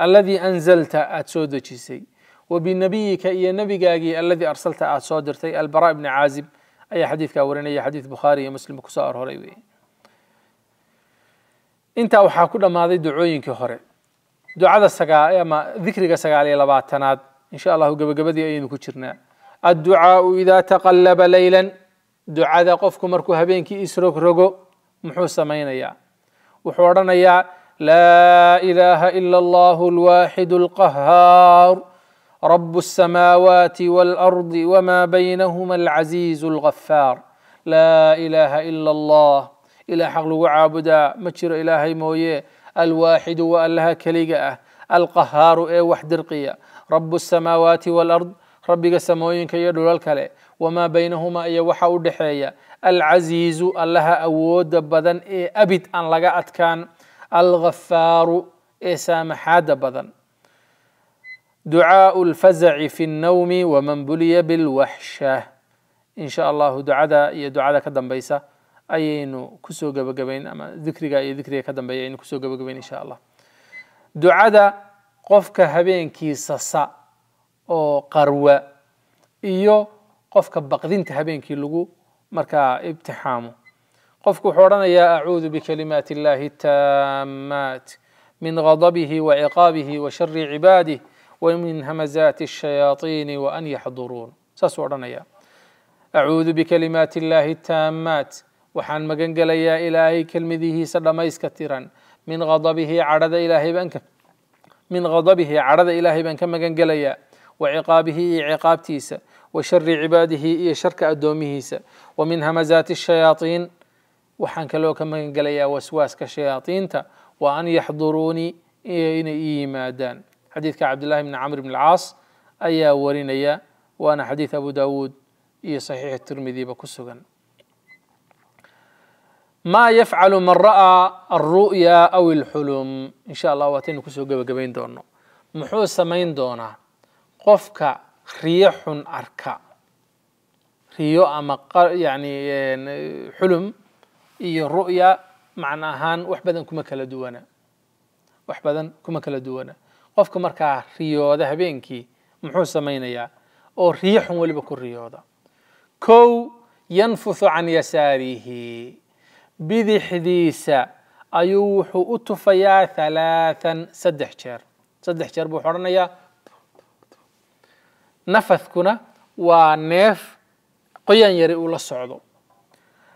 الذي أنزلت أتسود جيسي وبنبيك إيا نبيكاغي الذي أرسلت أتسودرتي البراء بن عازب أي حديث كاورين أي حديث بخاري مسلم كسار هريوي أنت أو حاكولا ما ذي دعوين كهري دعاء السقاء ما ذكرك السقاء لي لبعض تناد إن شاء الله قبل قبل أي الدعاء إذا تقلب ليلاً ducada qofku markuu habeenkii isrog rogo muxuu samaynayaa wuxuu odhanayaa laa ilaaha ila allahu alwaaxidu alqahaar رب السماوات والأرض وما بينهما العزيز الغفار لا إله إلا الله إلا حق لو عابدا مجر إلهي مويه الواحد وألها كليقة القهار إيه وحد رب السماوات والأرض ربك سموين كي يدول وما بينهما أي وحاو دحايا العزيز الله أود بدن إي أبد أن لا كان الغفار إي سامحاد بذن دعاء الفزع في النوم ومن بلي بالوحشة إن شاء الله دعاء يا دعاء كدم بيسا أين كسو قبا قبين أما ذكرك أي ذكر كدم بي أين كسو قبا إن شاء الله دعاء قفك هبين كيسا سا أو قروة إيو qofka baqdinta habeenkii lagu markaa ibtixaamo qofku wuxuu odhanayaa acuudu bikalimaati illahi الtaamaat min غadabihi waciqaabihi wa shari cibaadih ومن همزات الشياطين وأن يحضرون يا أعوذ بكلمات الله التامات وحان مغنغليا إلهي كلمذه سلميس كثيرا من غضبه عرض إلهي بأنك من غضبه عرض إلهي بأنك مغنغليا وعقابه عقاب تيسا وشر عباده إيا شرك أدومه ومن همزات الشياطين وحان كلوك من قليا وسواس كشياطين تا وأن يحضروني إين إيمادان حديث كعبد الله بن عمرو بن العاص أيا ورينيا وأنا حديث أبو داود إيا صحيح الترمذي بكسوغن ما يفعل من رأى الرؤيا أو الحلم إن شاء الله واتين كسوغن قبين دورنا محوس سمين دونه قفك ريح أركا ريو أما يعني حلم هي رؤيا معناها وحبذا كما كلا دوانا وحبدا كما كلا دوانا قفك مركا ريو ذهبينكي محوسة مينيا أو ريح ولبك الريوضة كو ينفث عن يساره بذي حديثة أيوح أتفيا ثلاثا سدحشر سدحشر سدح شير نفث كنا ونف قيان يري أولا الصعود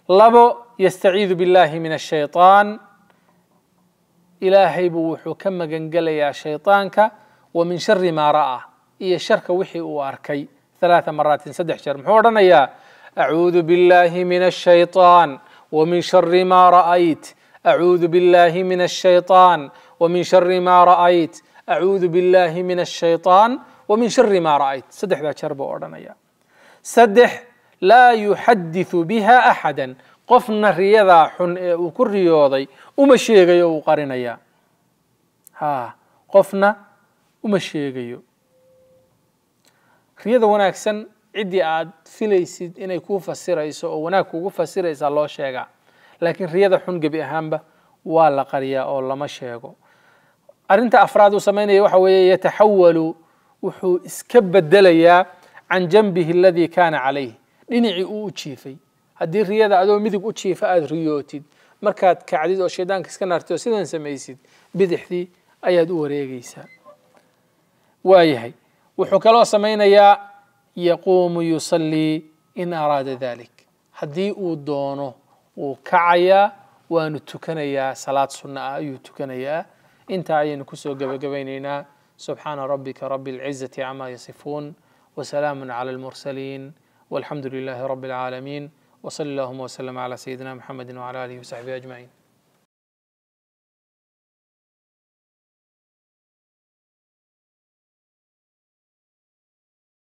لابو يستعيذ بالله من الشيطان إلهي بوحو كما قنقل يا شيطانك ومن شر ما رأى هي شرك وحي واركي ثلاث مرات سدح شر محورنا يا أعوذ بالله من الشيطان ومن شر ما رأيت أعوذ بالله من الشيطان ومن شر ما رأيت أعوذ بالله من الشيطان ومن شر ما رأيت سدح با شرب أورنيا سدح لا يحدث بها أحدا قفنا ريضا حن وكل رياضي وما شيغي وقرنيا ها قفنا وما شيغي رياضة وناكسن عدي آد فيليسيد إن يكون فسير إيسو وناك وكو فسير إيسا الله شيغا لكن رياضة حن قبي أهمبا ولا قرية أو لما شيغو أرنت أفراد سمين يوحوي يتحولوا wuxuu iska bedelayaa can janbihi aladii kaana calayh dhinacii uu u jiifay haddii riyada adoo midig u jiifa aada riyootid markaad kacdid oo shaydaanka iska naartid oo sidan samaysid bidixdii ayaad u wareegaysaa waayahay wuxuu kaloo samaynayaa yaquumu yusallii in araada dalik haddii uu doono wuu kacayaa waanu tukanayaa salaad sunna ah ayuu tukanayaa intaa ayaynu kusoo gabagabaynaynaa سبحان ربك رب العزة عما يصفون وسلام على المرسلين والحمد لله رب العالمين وصلى اللهم وسلم على سيدنا محمد وعلى آله وصحبه أجمعين